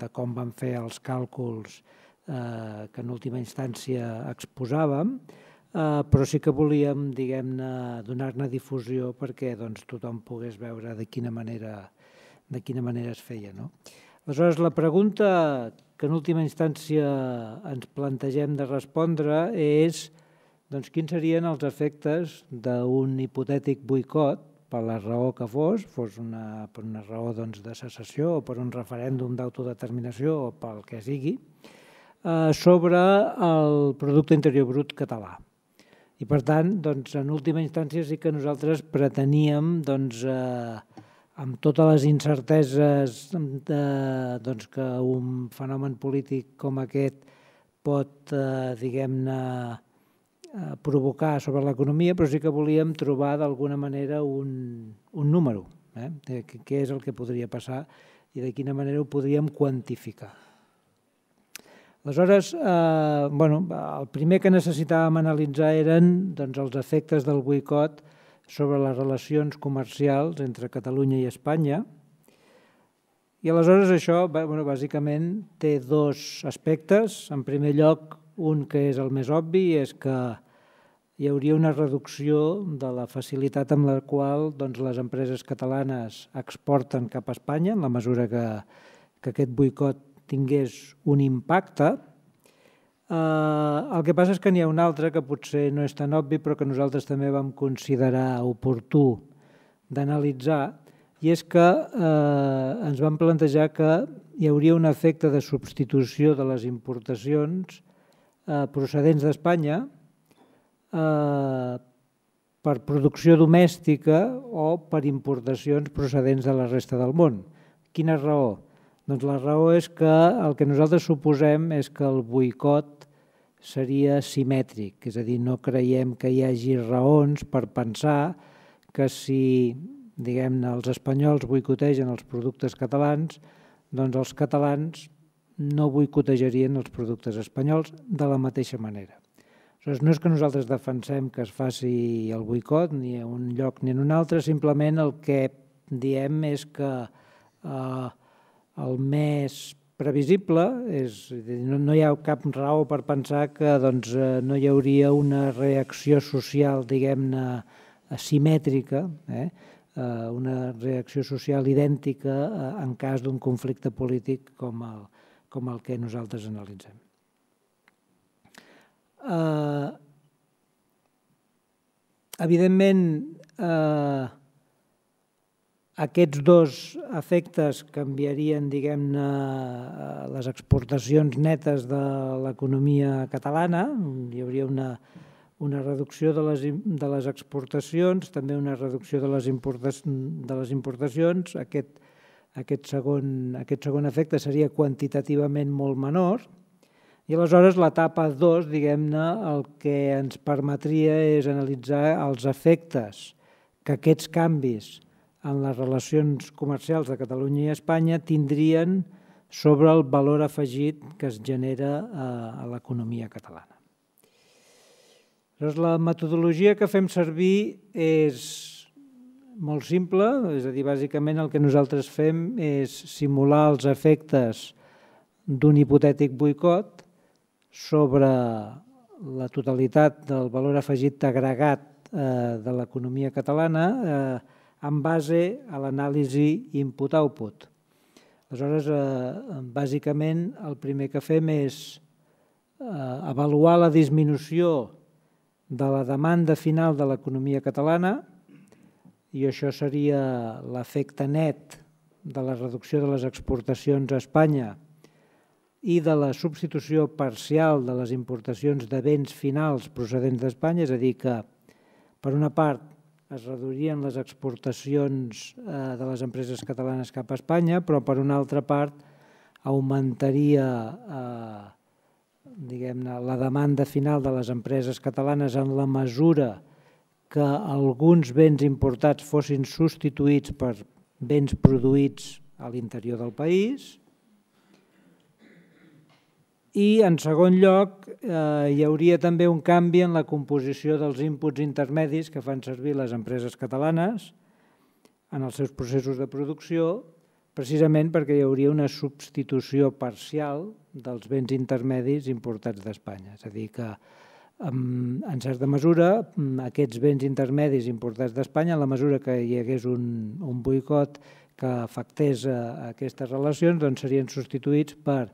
de com van fer els càlculs eh, que en última instància exposàvem, eh, però sí que volíem diguem-ne donar-ne difusió perquè doncs, tothom pogués veure de quina manera de quina manera es feia. No? Eh, Aleshores, la pregunta que en última instància ens plantegem de respondre és doncs, quins serien els efectes d'un hipotètic boicot per la raó que fos, fos una, per una raó doncs, de secessió o per un referèndum d'autodeterminació o pel que sigui, eh, sobre el producte interior brut català. I per tant, doncs, en última instància sí que nosaltres preteníem doncs, eh, amb totes les incerteses de, doncs, que un fenomen polític com aquest pot, eh, diguem-ne, eh, provocar sobre l'economia, però sí que volíem trobar d'alguna manera un, un número, eh? de què és el que podria passar i de quina manera ho podríem quantificar. Aleshores, eh, bueno, el primer que necessitàvem analitzar eren doncs, els efectes del boicot sobre les relacions comercials entre Catalunya i Espanya. I aleshores això, bueno, bàsicament, té dos aspectes. En primer lloc, un que és el més obvi, és que hi hauria una reducció de la facilitat amb la qual doncs, les empreses catalanes exporten cap a Espanya, en la mesura que, que aquest boicot tingués un impacte, Uh, el que passa és que n'hi ha un altre que potser no és tan obvi però que nosaltres també vam considerar oportú d'analitzar i és que eh, ens vam plantejar que hi hauria un efecte de substitució de les importacions eh, procedents d'Espanya eh, per producció domèstica o per importacions procedents de la resta del món. Quina raó? Doncs la raó és que el que nosaltres suposem és que el boicot seria simètric, és a dir, no creiem que hi hagi raons per pensar que si diguem-ne els espanyols boicotegen els productes catalans, doncs els catalans no boicotejarien els productes espanyols de la mateixa manera. Aleshores, no és que nosaltres defensem que es faci el boicot ni en un lloc ni en un altre, simplement el que diem és que eh, el més previsible, és, no, no hi ha cap raó per pensar que doncs, eh, no hi hauria una reacció social, diguem-ne, asimètrica, eh? eh una reacció social idèntica eh, en cas d'un conflicte polític com el, com el que nosaltres analitzem. Eh, evidentment, eh, aquests dos efectes canviarien diguem-ne eh, les exportacions netes de l'economia catalana, hi hauria una, una reducció de les, de les exportacions, també una reducció de les, de les importacions. Aquest, aquest, segon, aquest segon efecte seria quantitativament molt menor, i aleshores l'etapa 2, diguem-ne, el que ens permetria és analitzar els efectes que aquests canvis en les relacions comercials de Catalunya i Espanya tindrien sobre el valor afegit que es genera eh, a l'economia catalana. la metodologia que fem servir és molt simple, és a dir, bàsicament el que nosaltres fem és simular els efectes d'un hipotètic boicot sobre la totalitat del valor afegit agregat eh, de l'economia catalana eh, en base a l'anàlisi input-output. Aleshores, eh, bàsicament, el primer que fem és eh, avaluar la disminució de la demanda final de l'economia catalana i això seria l'efecte net de la reducció de les exportacions a Espanya i de la substitució parcial de les importacions de béns finals procedents d'Espanya, és a dir, que per una part es reduirien les exportacions eh, de les empreses catalanes cap a Espanya, però per una altra part augmentaria eh, diguem-ne la demanda final de les empreses catalanes en la mesura que alguns béns importats fossin substituïts per béns produïts a l'interior del país i, en segon lloc, eh, hi hauria també un canvi en la composició dels inputs intermedis que fan servir les empreses catalanes en els seus processos de producció, precisament perquè hi hauria una substitució parcial dels béns intermedis importats d'Espanya. És a dir, que en certa mesura, mm, aquests béns intermedis importats d'Espanya, en la mesura que hi hagués un, un boicot que afectés a eh, aquestes relacions, doncs serien substituïts per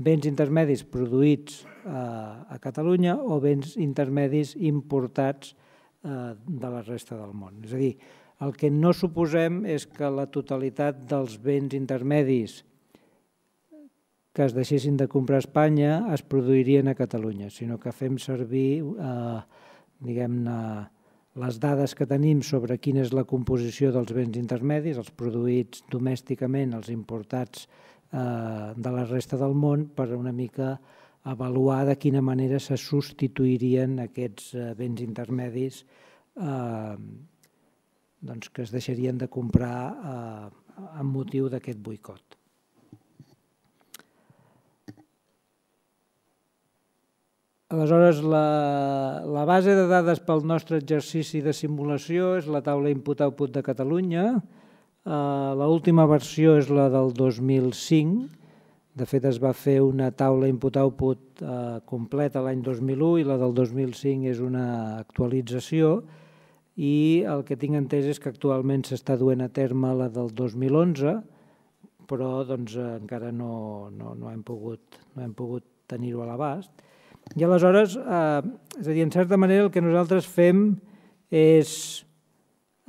béns intermedis produïts eh, a Catalunya o béns intermedis importats eh, de la resta del món. És a dir, el que no suposem és que la totalitat dels béns intermedis que es deixessin de comprar a Espanya es produirien a Catalunya, sinó que fem servir eh, diguem-ne les dades que tenim sobre quina és la composició dels béns intermedis, els produïts domèsticament, els importats domèsticament, Eh, de la resta del món per una mica avaluar de quina manera se substituirien aquests eh, béns intermedis eh, doncs que es deixarien de comprar eh, amb motiu d'aquest boicot. Aleshores, la, la base de dades pel nostre exercici de simulació és la taula input-output de Catalunya, Eh, l'última versió és la del 2005. De fet, es va fer una taula input-output eh, completa l'any 2001 i la del 2005 és una actualització i el que tinc entès és que actualment s'està duent a terme la del 2011, però doncs, eh, encara no, no, no hem pogut, no hem pogut tenir-ho a l'abast. I aleshores, eh, és a dir, en certa manera el que nosaltres fem és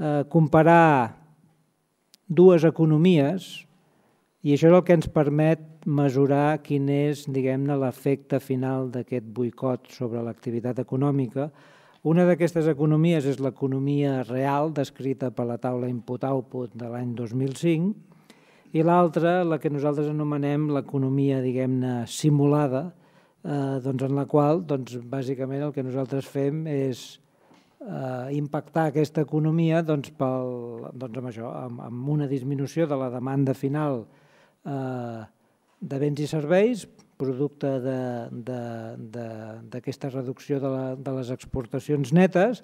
eh, comparar dues economies i això és el que ens permet mesurar quin és, diguem-ne, l'efecte final d'aquest boicot sobre l'activitat econòmica. Una d'aquestes economies és l'economia real, descrita per la taula input-output de l'any 2005, i l'altra, la que nosaltres anomenem l'economia, diguem-ne, simulada, eh, doncs en la qual, doncs, bàsicament, el que nosaltres fem és eh, impactar aquesta economia doncs, pel, doncs amb això, amb, amb una disminució de la demanda final eh, de béns i serveis, producte d'aquesta reducció de, la, de les exportacions netes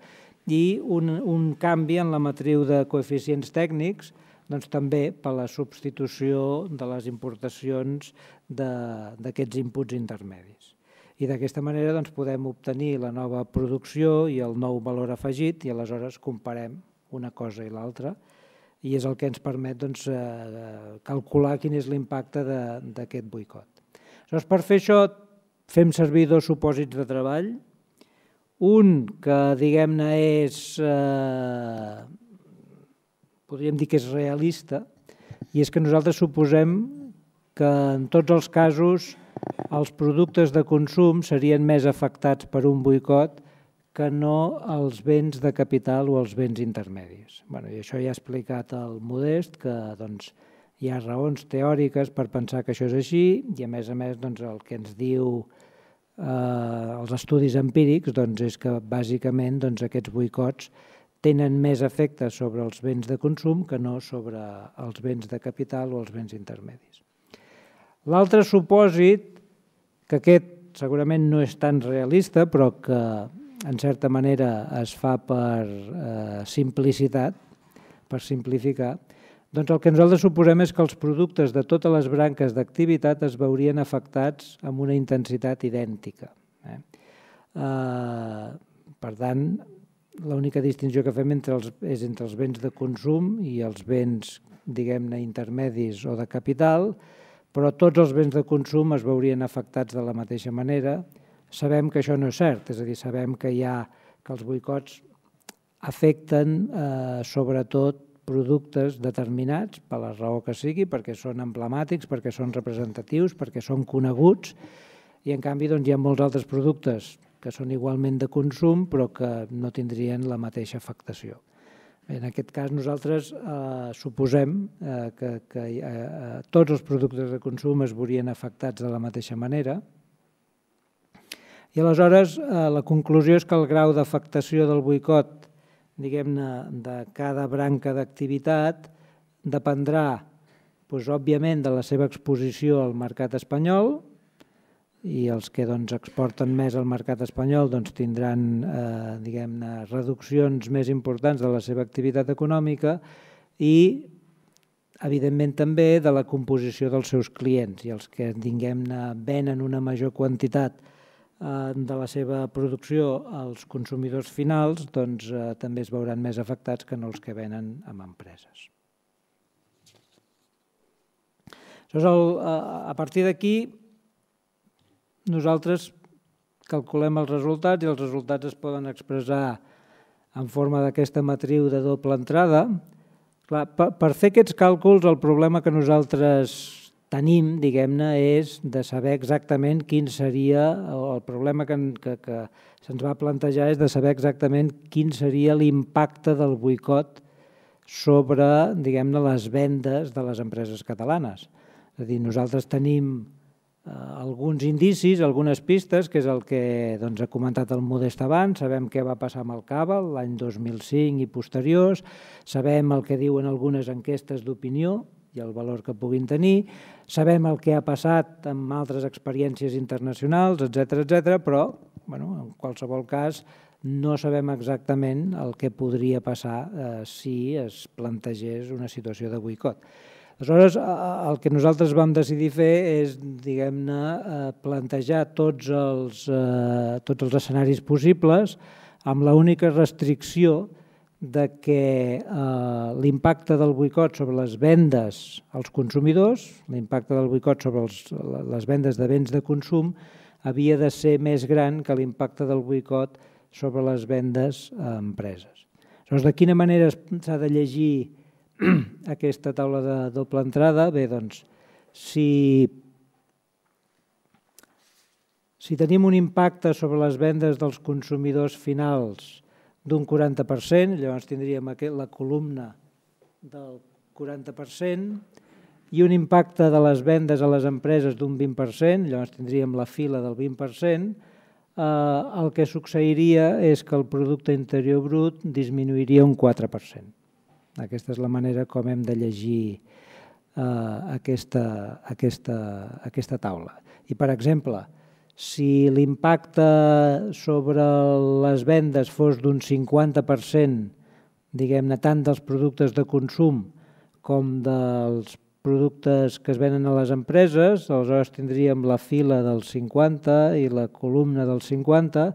i un, un canvi en la matriu de coeficients tècnics doncs, també per la substitució de les importacions d'aquests inputs intermedis i d'aquesta manera doncs, podem obtenir la nova producció i el nou valor afegit i aleshores comparem una cosa i l'altra i és el que ens permet doncs, eh, eh, calcular quin és l'impacte d'aquest boicot. Aleshores, per fer això, fem servir dos supòsits de treball. Un que, diguem-ne, és... Eh, podríem dir que és realista, i és que nosaltres suposem que en tots els casos els productes de consum serien més afectats per un boicot que no els béns de capital o els béns intermedis. Bueno, I això ja ha explicat el Modest, que doncs, hi ha raons teòriques per pensar que això és així i a més a més doncs, el que ens diu eh, els estudis empírics doncs, és que bàsicament doncs, aquests boicots tenen més efecte sobre els béns de consum que no sobre els béns de capital o els béns intermedis. L'altre supòsit, que aquest segurament no és tan realista, però que en certa manera es fa per eh, simplicitat, per simplificar, doncs el que nosaltres suposem és que els productes de totes les branques d'activitat es veurien afectats amb una intensitat idèntica. Eh? Eh, per tant, l'única distinció que fem entre els, és entre els béns de consum i els béns, diguem-ne, intermedis o de capital, però tots els béns de consum es veurien afectats de la mateixa manera. Sabem que això no és cert, és a dir, sabem que hi ha que els boicots afecten eh, sobretot productes determinats, per la raó que sigui, perquè són emblemàtics, perquè són representatius, perquè són coneguts, i en canvi doncs, hi ha molts altres productes que són igualment de consum però que no tindrien la mateixa afectació en aquest cas nosaltres eh, suposem eh, que, que eh, eh, tots els productes de consum es veurien afectats de la mateixa manera i aleshores eh, la conclusió és que el grau d'afectació del boicot diguem-ne, de cada branca d'activitat dependrà doncs, òbviament de la seva exposició al mercat espanyol, i els que doncs, exporten més al mercat espanyol doncs, tindran eh, diguem reduccions més importants de la seva activitat econòmica i, evidentment, també de la composició dels seus clients i els que tinguem venen una major quantitat eh, de la seva producció als consumidors finals doncs, eh, també es veuran més afectats que no els que venen amb empreses. Això és el, eh, a partir d'aquí nosaltres calculem els resultats i els resultats es poden expressar en forma d'aquesta matriu de doble entrada. Clar, per, per fer aquests càlculs el problema que nosaltres tenim, diguem-ne, és de saber exactament quin seria, el problema que, que, que se'ns va plantejar és de saber exactament quin seria l'impacte del boicot sobre, diguem-ne, les vendes de les empreses catalanes. És a dir, nosaltres tenim Eh, alguns indicis, algunes pistes, que és el que doncs, ha comentat el Modest abans. Sabem què va passar amb el Cava l'any 2005 i posteriors, sabem el que diuen algunes enquestes d'opinió i el valor que puguin tenir, sabem el que ha passat amb altres experiències internacionals, etc etc, però bueno, en qualsevol cas no sabem exactament el que podria passar eh, si es plantegés una situació de boicot. Aleshores, el que nosaltres vam decidir fer és, diguem-ne, eh, plantejar tots els, eh, tots els escenaris possibles amb la única restricció de que eh, l'impacte del boicot sobre les vendes als consumidors, l'impacte del boicot sobre els, les vendes de béns de consum, havia de ser més gran que l'impacte del boicot sobre les vendes a empreses. Llavors, de quina manera s'ha de llegir [clears throat] aquesta taula de doble entrada, bé, doncs, si, si tenim un impacte sobre les vendes dels consumidors finals d'un 40%, llavors tindríem aquest, la columna del 40%, i un impacte de les vendes a les empreses d'un 20%, llavors tindríem la fila del 20%, eh, el que succeiria és que el producte interior brut disminuiria un 4%. Aquesta és la manera com hem de llegir eh, aquesta, aquesta, aquesta taula. I, per exemple, si l'impacte sobre les vendes fos d'un 50%, diguem-ne, tant dels productes de consum com dels productes que es venen a les empreses, aleshores tindríem la fila del 50 i la columna del 50,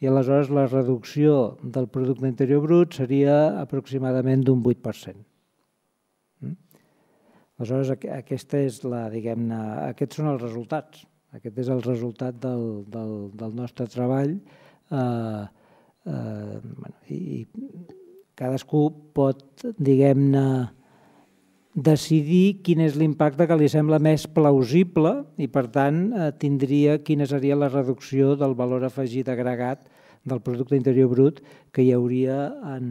i aleshores la reducció del producte interior brut seria aproximadament d'un 8%. Mm? Aleshores, aquesta és la, diguem-ne, aquests són els resultats. Aquest és el resultat del, del, del nostre treball eh, eh, bueno, i cadascú pot, diguem-ne, decidir quin és l'impacte que li sembla més plausible i, per tant, eh, tindria quina seria la reducció del valor afegit agregat del producte interior brut que hi hauria en,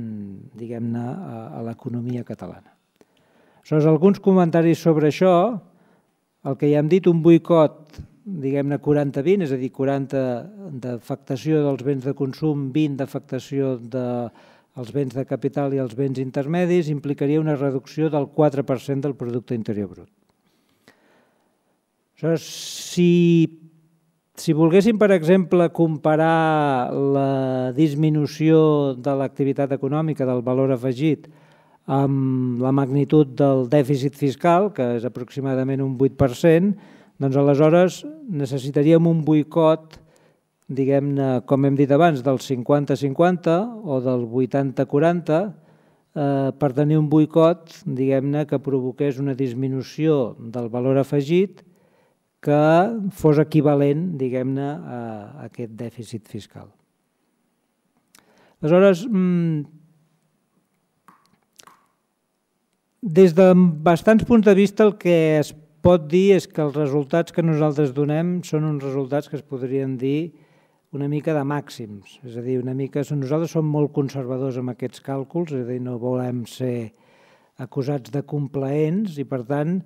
diguem-ne, a, a l'economia catalana. Aleshores, alguns comentaris sobre això, el que ja hem dit, un boicot diguem-ne 40-20, és a dir, 40 d'afectació dels béns de consum, 20 d'afectació de, els béns de capital i els béns intermedis implicaria una reducció del 4% del producte interior brut. si, si volguéssim, per exemple, comparar la disminució de l'activitat econòmica del valor afegit amb la magnitud del dèficit fiscal, que és aproximadament un 8%, doncs aleshores necessitaríem un boicot diguem-ne, com hem dit abans, del 50-50 o del 80-40 eh, per tenir un boicot, diguem-ne, que provoqués una disminució del valor afegit que fos equivalent, diguem-ne, a aquest dèficit fiscal. Aleshores, mm, des de bastants punts de vista el que es pot dir és que els resultats que nosaltres donem són uns resultats que es podrien dir una mica de màxims, és a dir, una mica, nosaltres som molt conservadors amb aquests càlculs, és a dir, no volem ser acusats de complaents i, per tant,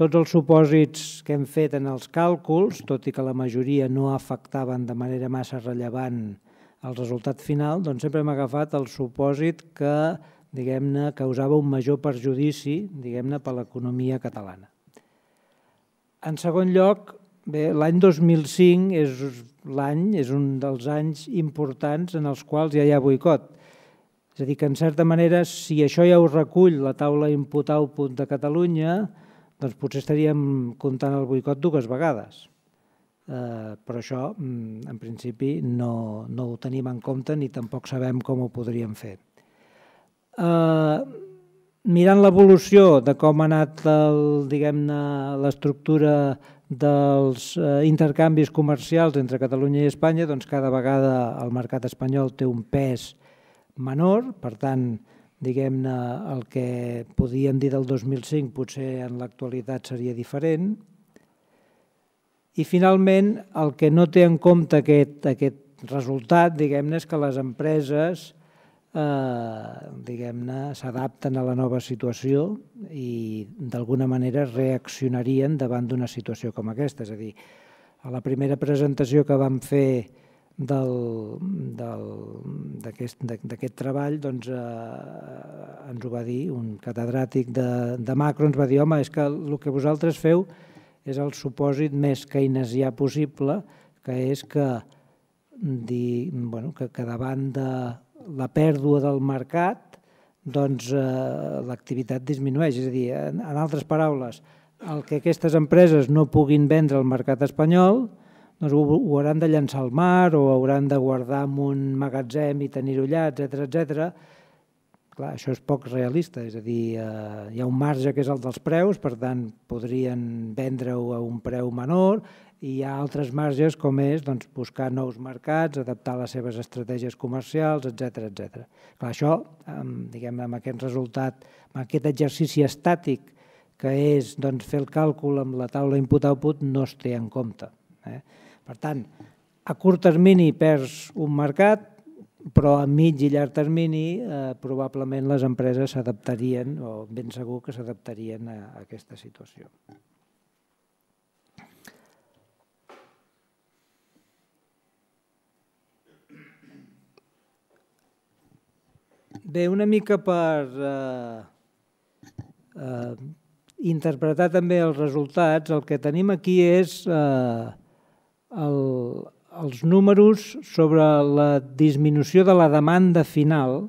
tots els supòsits que hem fet en els càlculs, tot i que la majoria no afectaven de manera massa rellevant el resultat final, doncs sempre hem agafat el supòsit que diguem-ne, causava un major perjudici, diguem-ne, per l'economia catalana. En segon lloc, Bé, l'any 2005 és l'any, és un dels anys importants en els quals ja hi ha boicot. És a dir, que en certa manera, si això ja ho recull la taula imputau punt de Catalunya, doncs potser estaríem comptant el boicot dues vegades. Eh, però això, mm, en principi, no, no ho tenim en compte ni tampoc sabem com ho podríem fer. Eh, mirant l'evolució de com ha anat l'estructura dels eh, intercanvis comercials entre Catalunya i Espanya, doncs cada vegada el mercat espanyol té un pes menor, per tant, diguem-ne, el que podíem dir del 2005 potser en l'actualitat seria diferent. I finalment, el que no té en compte aquest, aquest resultat, diguem-ne, és que les empreses eh, diguem-ne, s'adapten a la nova situació i d'alguna manera reaccionarien davant d'una situació com aquesta. És a dir, a la primera presentació que vam fer d'aquest treball doncs, eh, ens ho va dir un catedràtic de, de Macro, ens va dir, home, és que el que vosaltres feu és el supòsit més keynesià possible, que és que, di, bueno, que, que davant de la pèrdua del mercat, doncs eh, l'activitat disminueix. És a dir, en, en altres paraules, el que aquestes empreses no puguin vendre al mercat espanyol, doncs ho, ho hauran de llançar al mar o hauran de guardar en un magatzem i tenir-ho allà, etc etc. Clar, això és poc realista, és a dir, eh, hi ha un marge que és el dels preus, per tant, podrien vendre-ho a un preu menor i hi ha altres marges com és doncs, buscar nous mercats, adaptar les seves estratègies comercials, etc etc. Això, amb, diguem, amb aquest resultat, amb aquest exercici estàtic que és doncs, fer el càlcul amb la taula input-output, no es té en compte. Eh? Per tant, a curt termini perds un mercat, però a mig i llarg termini eh, probablement les empreses s'adaptarien o ben segur que s'adaptarien a, a aquesta situació. Bé, una mica per eh, eh, interpretar també els resultats, el que tenim aquí és eh, el, els números sobre la disminució de la demanda final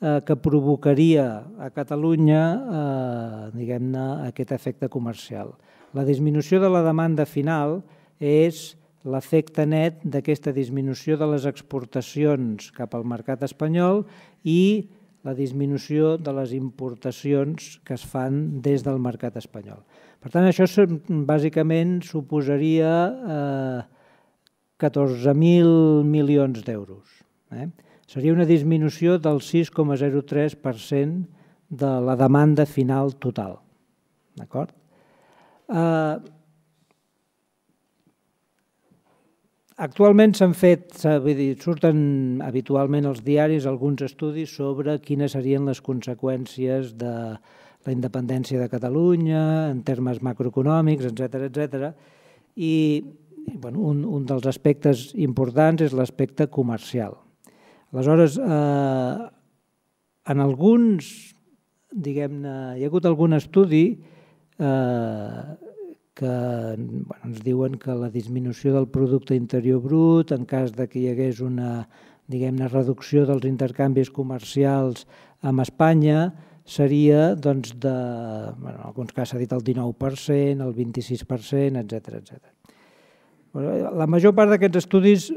eh, que provocaria a Catalunya eh, diguem-ne aquest efecte comercial. La disminució de la demanda final és l'efecte net d'aquesta disminució de les exportacions cap al mercat espanyol i la disminució de les importacions que es fan des del mercat espanyol. Per tant, això bàsicament suposaria eh, 14.000 milions d'euros. Eh? Seria una disminució del 6,03% de la demanda final total. D'acord? Eh, Actualment s'han fet, vull dir, surten habitualment als diaris alguns estudis sobre quines serien les conseqüències de la independència de Catalunya en termes macroeconòmics, etc etc. I bueno, un, un dels aspectes importants és l'aspecte comercial. Aleshores, eh, en alguns, diguem-ne, hi ha hagut algun estudi eh, que bueno, ens diuen que la disminució del producte interior brut, en cas de que hi hagués una diguem-ne reducció dels intercanvis comercials amb Espanya, seria doncs, de, bueno, en alguns casos s'ha dit el 19%, el 26%, etc etc. La major part d'aquests estudis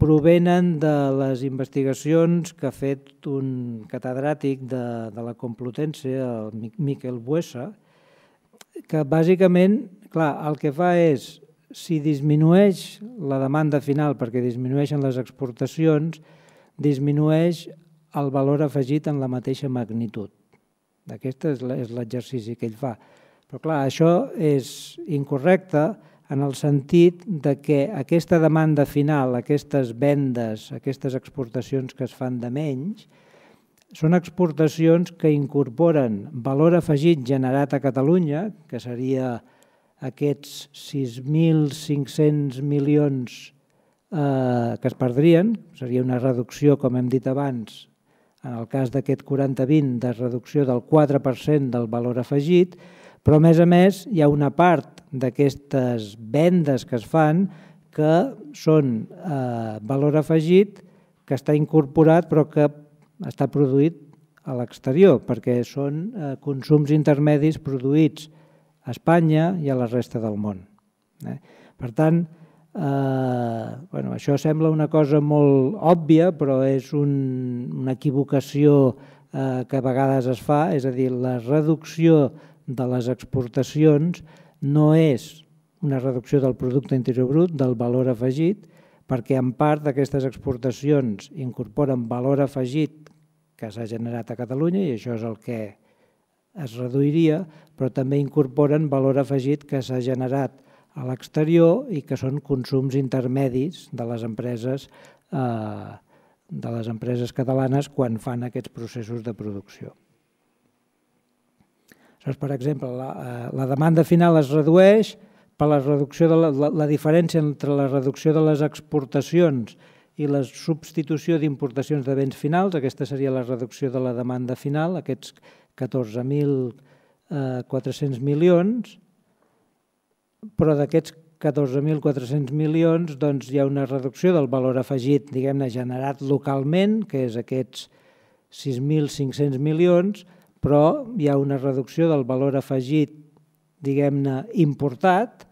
provenen de les investigacions que ha fet un catedràtic de, de la Complutense, el Miquel Buesa, que bàsicament, clar, el que fa és, si disminueix la demanda final perquè disminueixen les exportacions, disminueix el valor afegit en la mateixa magnitud. Aquest és l'exercici que ell fa. Però clar, això és incorrecte en el sentit de que aquesta demanda final, aquestes vendes, aquestes exportacions que es fan de menys, són exportacions que incorporen valor afegit generat a Catalunya, que seria aquests 6.500 milions eh, que es perdrien, seria una reducció, com hem dit abans, en el cas d'aquest 40-20, de reducció del 4% del valor afegit, però a més a més hi ha una part d'aquestes vendes que es fan que són eh, valor afegit, que està incorporat però que està produït a l'exterior, perquè són eh, consums intermedis produïts a Espanya i a la resta del món. Eh? Per tant, eh, bueno, això sembla una cosa molt òbvia, però és un, una equivocació eh, que a vegades es fa, és a dir, la reducció de les exportacions no és una reducció del producte interior brut, del valor afegit, perquè en part d'aquestes exportacions incorporen valor afegit que s'ha generat a Catalunya i això és el que es reduiria, però també incorporen valor afegit que s'ha generat a l'exterior i que són consums intermedis de les empreses eh, de les empreses catalanes quan fan aquests processos de producció. Aleshores, per exemple, la, eh, la demanda final es redueix per la reducció de la, la, la diferència entre la reducció de les exportacions i i la substitució d'importacions de béns finals, aquesta seria la reducció de la demanda final, aquests 14.400 eh, milions, però d'aquests 14.400 milions doncs, hi ha una reducció del valor afegit diguem-ne generat localment, que és aquests 6.500 milions, però hi ha una reducció del valor afegit diguem-ne importat,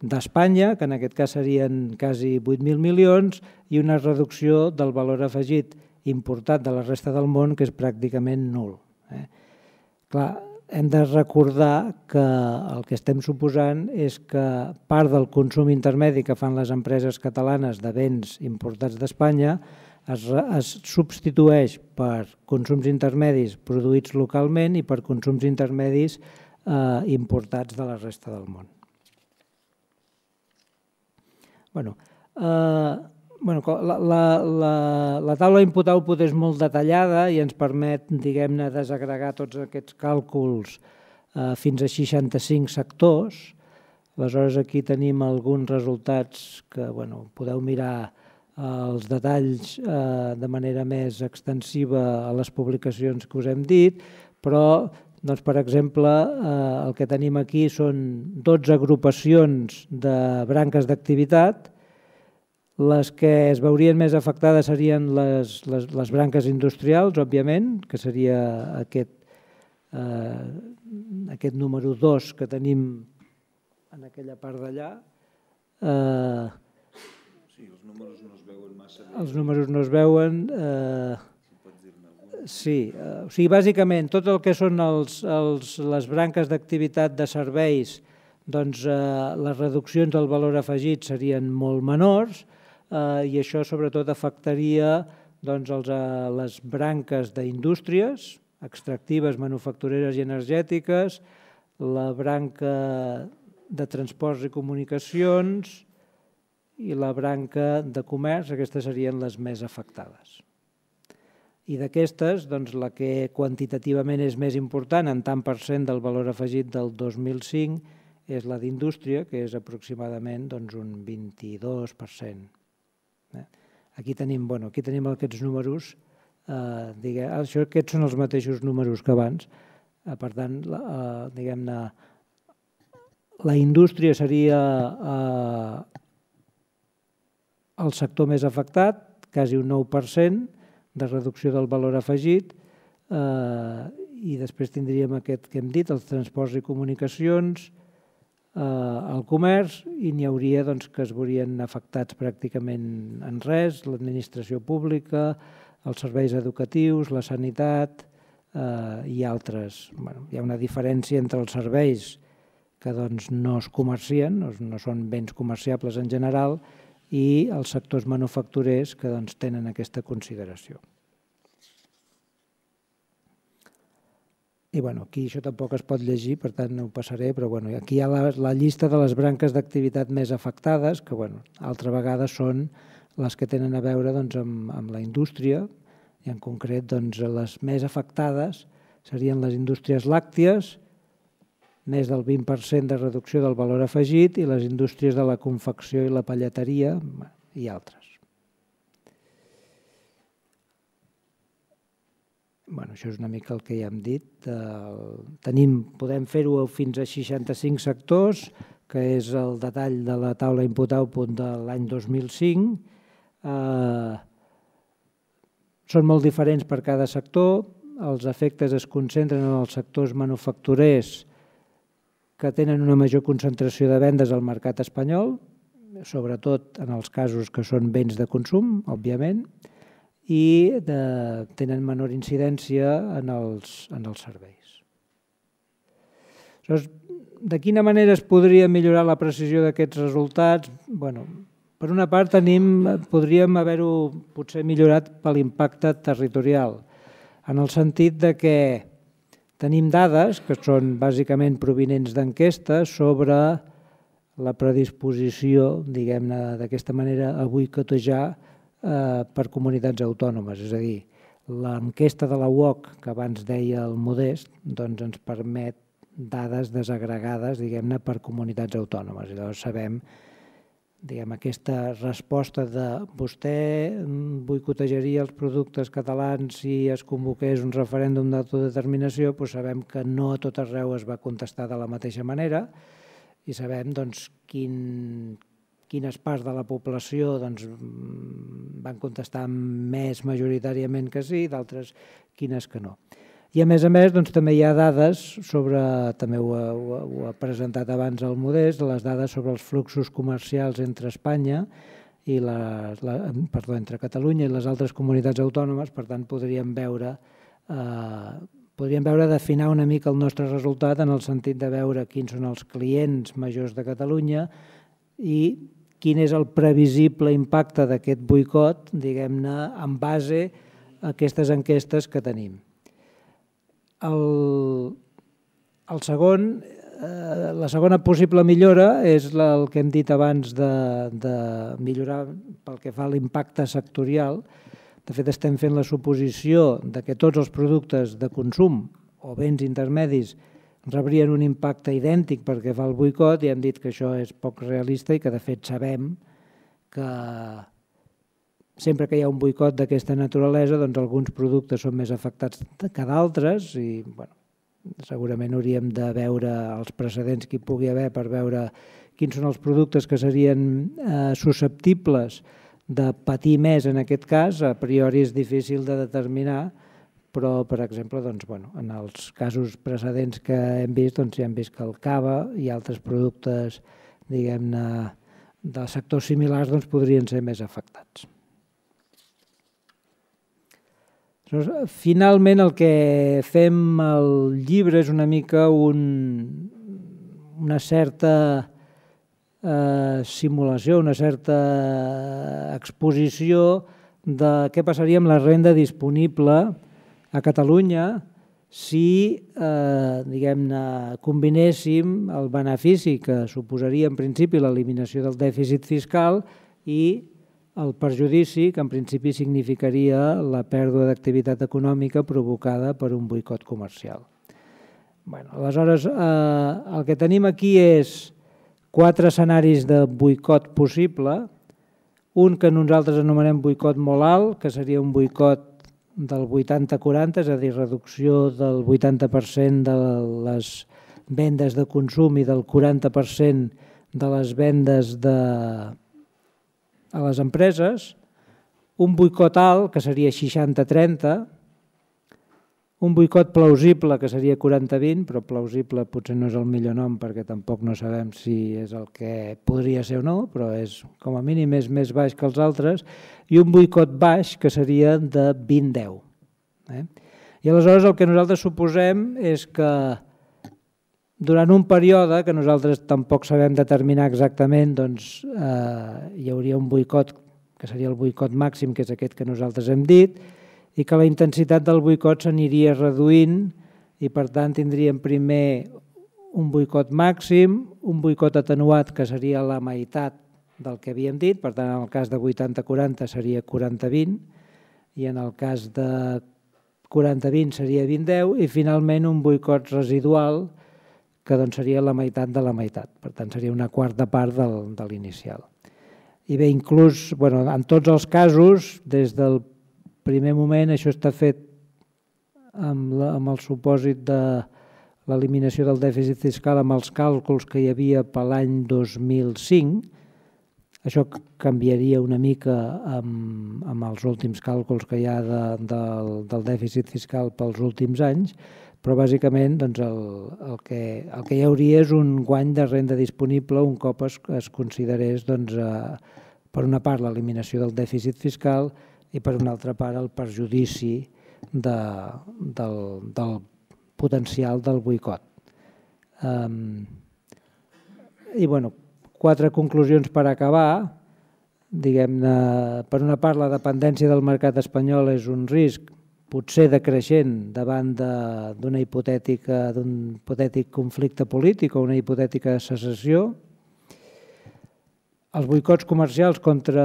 d'Espanya, que en aquest cas serien quasi 8.000 milions, i una reducció del valor afegit importat de la resta del món, que és pràcticament nul. Eh? Clar, hem de recordar que el que estem suposant és que part del consum intermedi que fan les empreses catalanes de béns importats d'Espanya es, es substitueix per consums intermedis produïts localment i per consums intermedis eh, importats de la resta del món. Bueno, eh, bueno la, la, la, la taula imputable és molt detallada i ens permet, diguem-ne, desagregar tots aquests càlculs eh, fins a 65 sectors. Aleshores, aquí tenim alguns resultats que bueno, podeu mirar eh, els detalls eh, de manera més extensiva a les publicacions que us hem dit, però doncs, per exemple, eh, el que tenim aquí són 12 agrupacions de branques d'activitat. Les que es veurien més afectades serien les, les, les branques industrials, òbviament, que seria aquest, eh, aquest número 2 que tenim en aquella part d'allà. Eh, sí, els números no es veuen massa bé. Els números no es veuen... Eh, Sí, eh, o sigui, bàsicament tot el que són els, els, les branques d'activitat de serveis, doncs eh, les reduccions del valor afegit serien molt menors eh, i això sobretot afectaria doncs, els, eh, les branques d'indústries extractives, manufactureres i energètiques, la branca de transports i comunicacions i la branca de comerç, aquestes serien les més afectades i d'aquestes, doncs, la que quantitativament és més important en tant per cent del valor afegit del 2005 és la d'indústria, que és aproximadament doncs, un 22%. Eh? Aquí tenim, bueno, aquí tenim aquests números, eh, diguem, ah, això, aquests són els mateixos números que abans, eh, per tant, eh, diguem-ne, la indústria seria eh, el sector més afectat, quasi un 9%, de reducció del valor afegit eh, i després tindríem aquest que hem dit, els transports i comunicacions, eh, el comerç i n'hi hauria doncs, que es veurien afectats pràcticament en res, l'administració pública, els serveis educatius, la sanitat eh, i altres. Bueno, hi ha una diferència entre els serveis que doncs, no es comercien, no són béns comerciables en general, i i els sectors manufacturers que doncs, tenen aquesta consideració. I bueno, aquí això tampoc es pot llegir, per tant no ho passaré, però bueno, aquí hi ha la, la llista de les branques d'activitat més afectades, que bueno, altra vegada són les que tenen a veure doncs, amb, amb la indústria, i en concret doncs, les més afectades serien les indústries làcties, més del 20% de reducció del valor afegit i les indústries de la confecció i la palleteria i altres. Bueno, això és una mica el que ja hem dit. Tenim, podem fer-ho fins a 65 sectors, que és el detall de la taula imputau punt de l'any 2005. Eh, són molt diferents per cada sector. Els efectes es concentren en els sectors manufacturers que tenen una major concentració de vendes al mercat espanyol, sobretot en els casos que són béns de consum, òbviament, i de, tenen menor incidència en els, en els serveis. Aleshores, de quina manera es podria millorar la precisió d'aquests resultats? Bueno, per una part, tenim, podríem haver-ho potser millorat per l'impacte territorial, en el sentit de que Tenim dades que són bàsicament provinents d'enquestes sobre la predisposició, diguem-ne d'aquesta manera, a boicotejar eh, per comunitats autònomes. És a dir, l'enquesta de la UOC, que abans deia el Modest, doncs ens permet dades desagregades, diguem-ne, per comunitats autònomes. llavors sabem que diguem, aquesta resposta de vostè mm, boicotejaria els productes catalans si es convoqués un referèndum d'autodeterminació, doncs sabem que no a tot arreu es va contestar de la mateixa manera i sabem doncs, quin, quines parts de la població doncs, mm, van contestar més majoritàriament que sí, d'altres quines que no. I a més a més doncs, també hi ha dades sobre, també ho ha, ho ha presentat abans el Modest, les dades sobre els fluxos comercials entre Espanya i la, la, perdó, entre Catalunya i les altres comunitats autònomes, per tant podríem veure eh, podríem veure definar una mica el nostre resultat en el sentit de veure quins són els clients majors de Catalunya i quin és el previsible impacte d'aquest boicot, diguem-ne, en base a aquestes enquestes que tenim. El, el segon, eh, la segona possible millora és la, el que hem dit abans de, de millorar pel que fa a l'impacte sectorial. De fet, estem fent la suposició de que tots els productes de consum o béns intermedis rebrien un impacte idèntic perquè fa el boicot i hem dit que això és poc realista i que de fet sabem que sempre que hi ha un boicot d'aquesta naturalesa, doncs alguns productes són més afectats que d'altres i bueno, segurament hauríem de veure els precedents que hi pugui haver per veure quins són els productes que serien eh, susceptibles de patir més en aquest cas. A priori és difícil de determinar, però, per exemple, doncs, bueno, en els casos precedents que hem vist, doncs, ja hem vist que el cava i altres productes diguem-ne, de sectors similars doncs, podrien ser més afectats. finalment el que fem al llibre és una mica un, una certa eh, simulació, una certa exposició de què passaria amb la renda disponible a Catalunya si eh, diguem-ne combinéssim el benefici que suposaria en principi l'eliminació del dèficit fiscal i el perjudici, que en principi significaria la pèrdua d'activitat econòmica provocada per un boicot comercial. Bueno, aleshores, eh, el que tenim aquí és quatre escenaris de boicot possible. Un que nosaltres anomenem boicot molt alt, que seria un boicot del 80-40, és a dir, reducció del 80% de les vendes de consum i del 40% de les vendes de a les empreses un boicot alt, que seria 60-30, un boicot plausible, que seria 40-20, però plausible potser no és el millor nom perquè tampoc no sabem si és el que podria ser o no, però és com a mínim és més baix que els altres, i un boicot baix, que seria de 20-10. Eh? I aleshores el que nosaltres suposem és que durant un període que nosaltres tampoc sabem determinar exactament, doncs, eh, hi hauria un boicot, que seria el boicot màxim, que és aquest que nosaltres hem dit, i que la intensitat del boicot s'aniria reduint i per tant tindríem primer un boicot màxim, un boicot atenuat que seria la meitat del que havíem dit, per tant en el cas de 80-40 seria 40-20 i en el cas de 40-20 seria 20-10 i finalment un boicot residual que doncs seria la meitat de la meitat, per tant seria una quarta part del, de l'inicial. I bé, inclús, bueno, en tots els casos, des del primer moment això està fet amb, la, amb el supòsit de l'eliminació del dèficit fiscal amb els càlculs que hi havia per l'any 2005, això canviaria una mica amb, amb els últims càlculs que hi ha de, de, del dèficit fiscal pels últims anys, però bàsicament doncs, el, el, que, el que hi hauria és un guany de renda disponible un cop es, es considerés doncs, eh, per una part l'eliminació del dèficit fiscal i per una altra part el perjudici de, del, del potencial del boicot. Um, I bueno, quatre conclusions per acabar. Diguem-ne, per una part, la dependència del mercat espanyol és un risc, potser decreixent davant d'un de, hipotètica d'un hipotètic conflicte polític o una hipotètica secessió. Els boicots comercials contra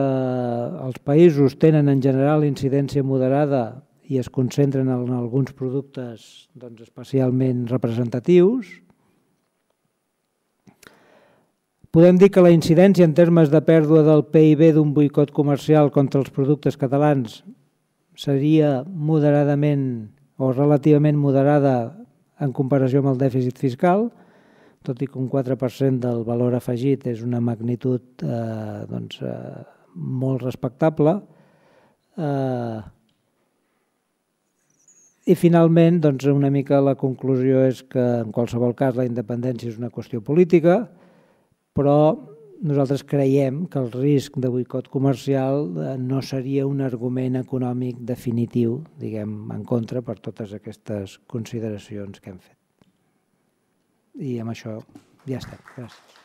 els països tenen en general incidència moderada i es concentren en alguns productes doncs, especialment representatius. Podem dir que la incidència en termes de pèrdua del PIB d'un boicot comercial contra els productes catalans seria moderadament o relativament moderada en comparació amb el dèficit fiscal, tot i que un 4% del valor afegit és una magnitud eh, doncs, eh, molt respectable. Eh, I finalment, doncs, una mica la conclusió és que en qualsevol cas la independència és una qüestió política, però nosaltres creiem que el risc de boicot comercial eh, no seria un argument econòmic definitiu, diguem, en contra per totes aquestes consideracions que hem fet. I amb això ja està. Gràcies.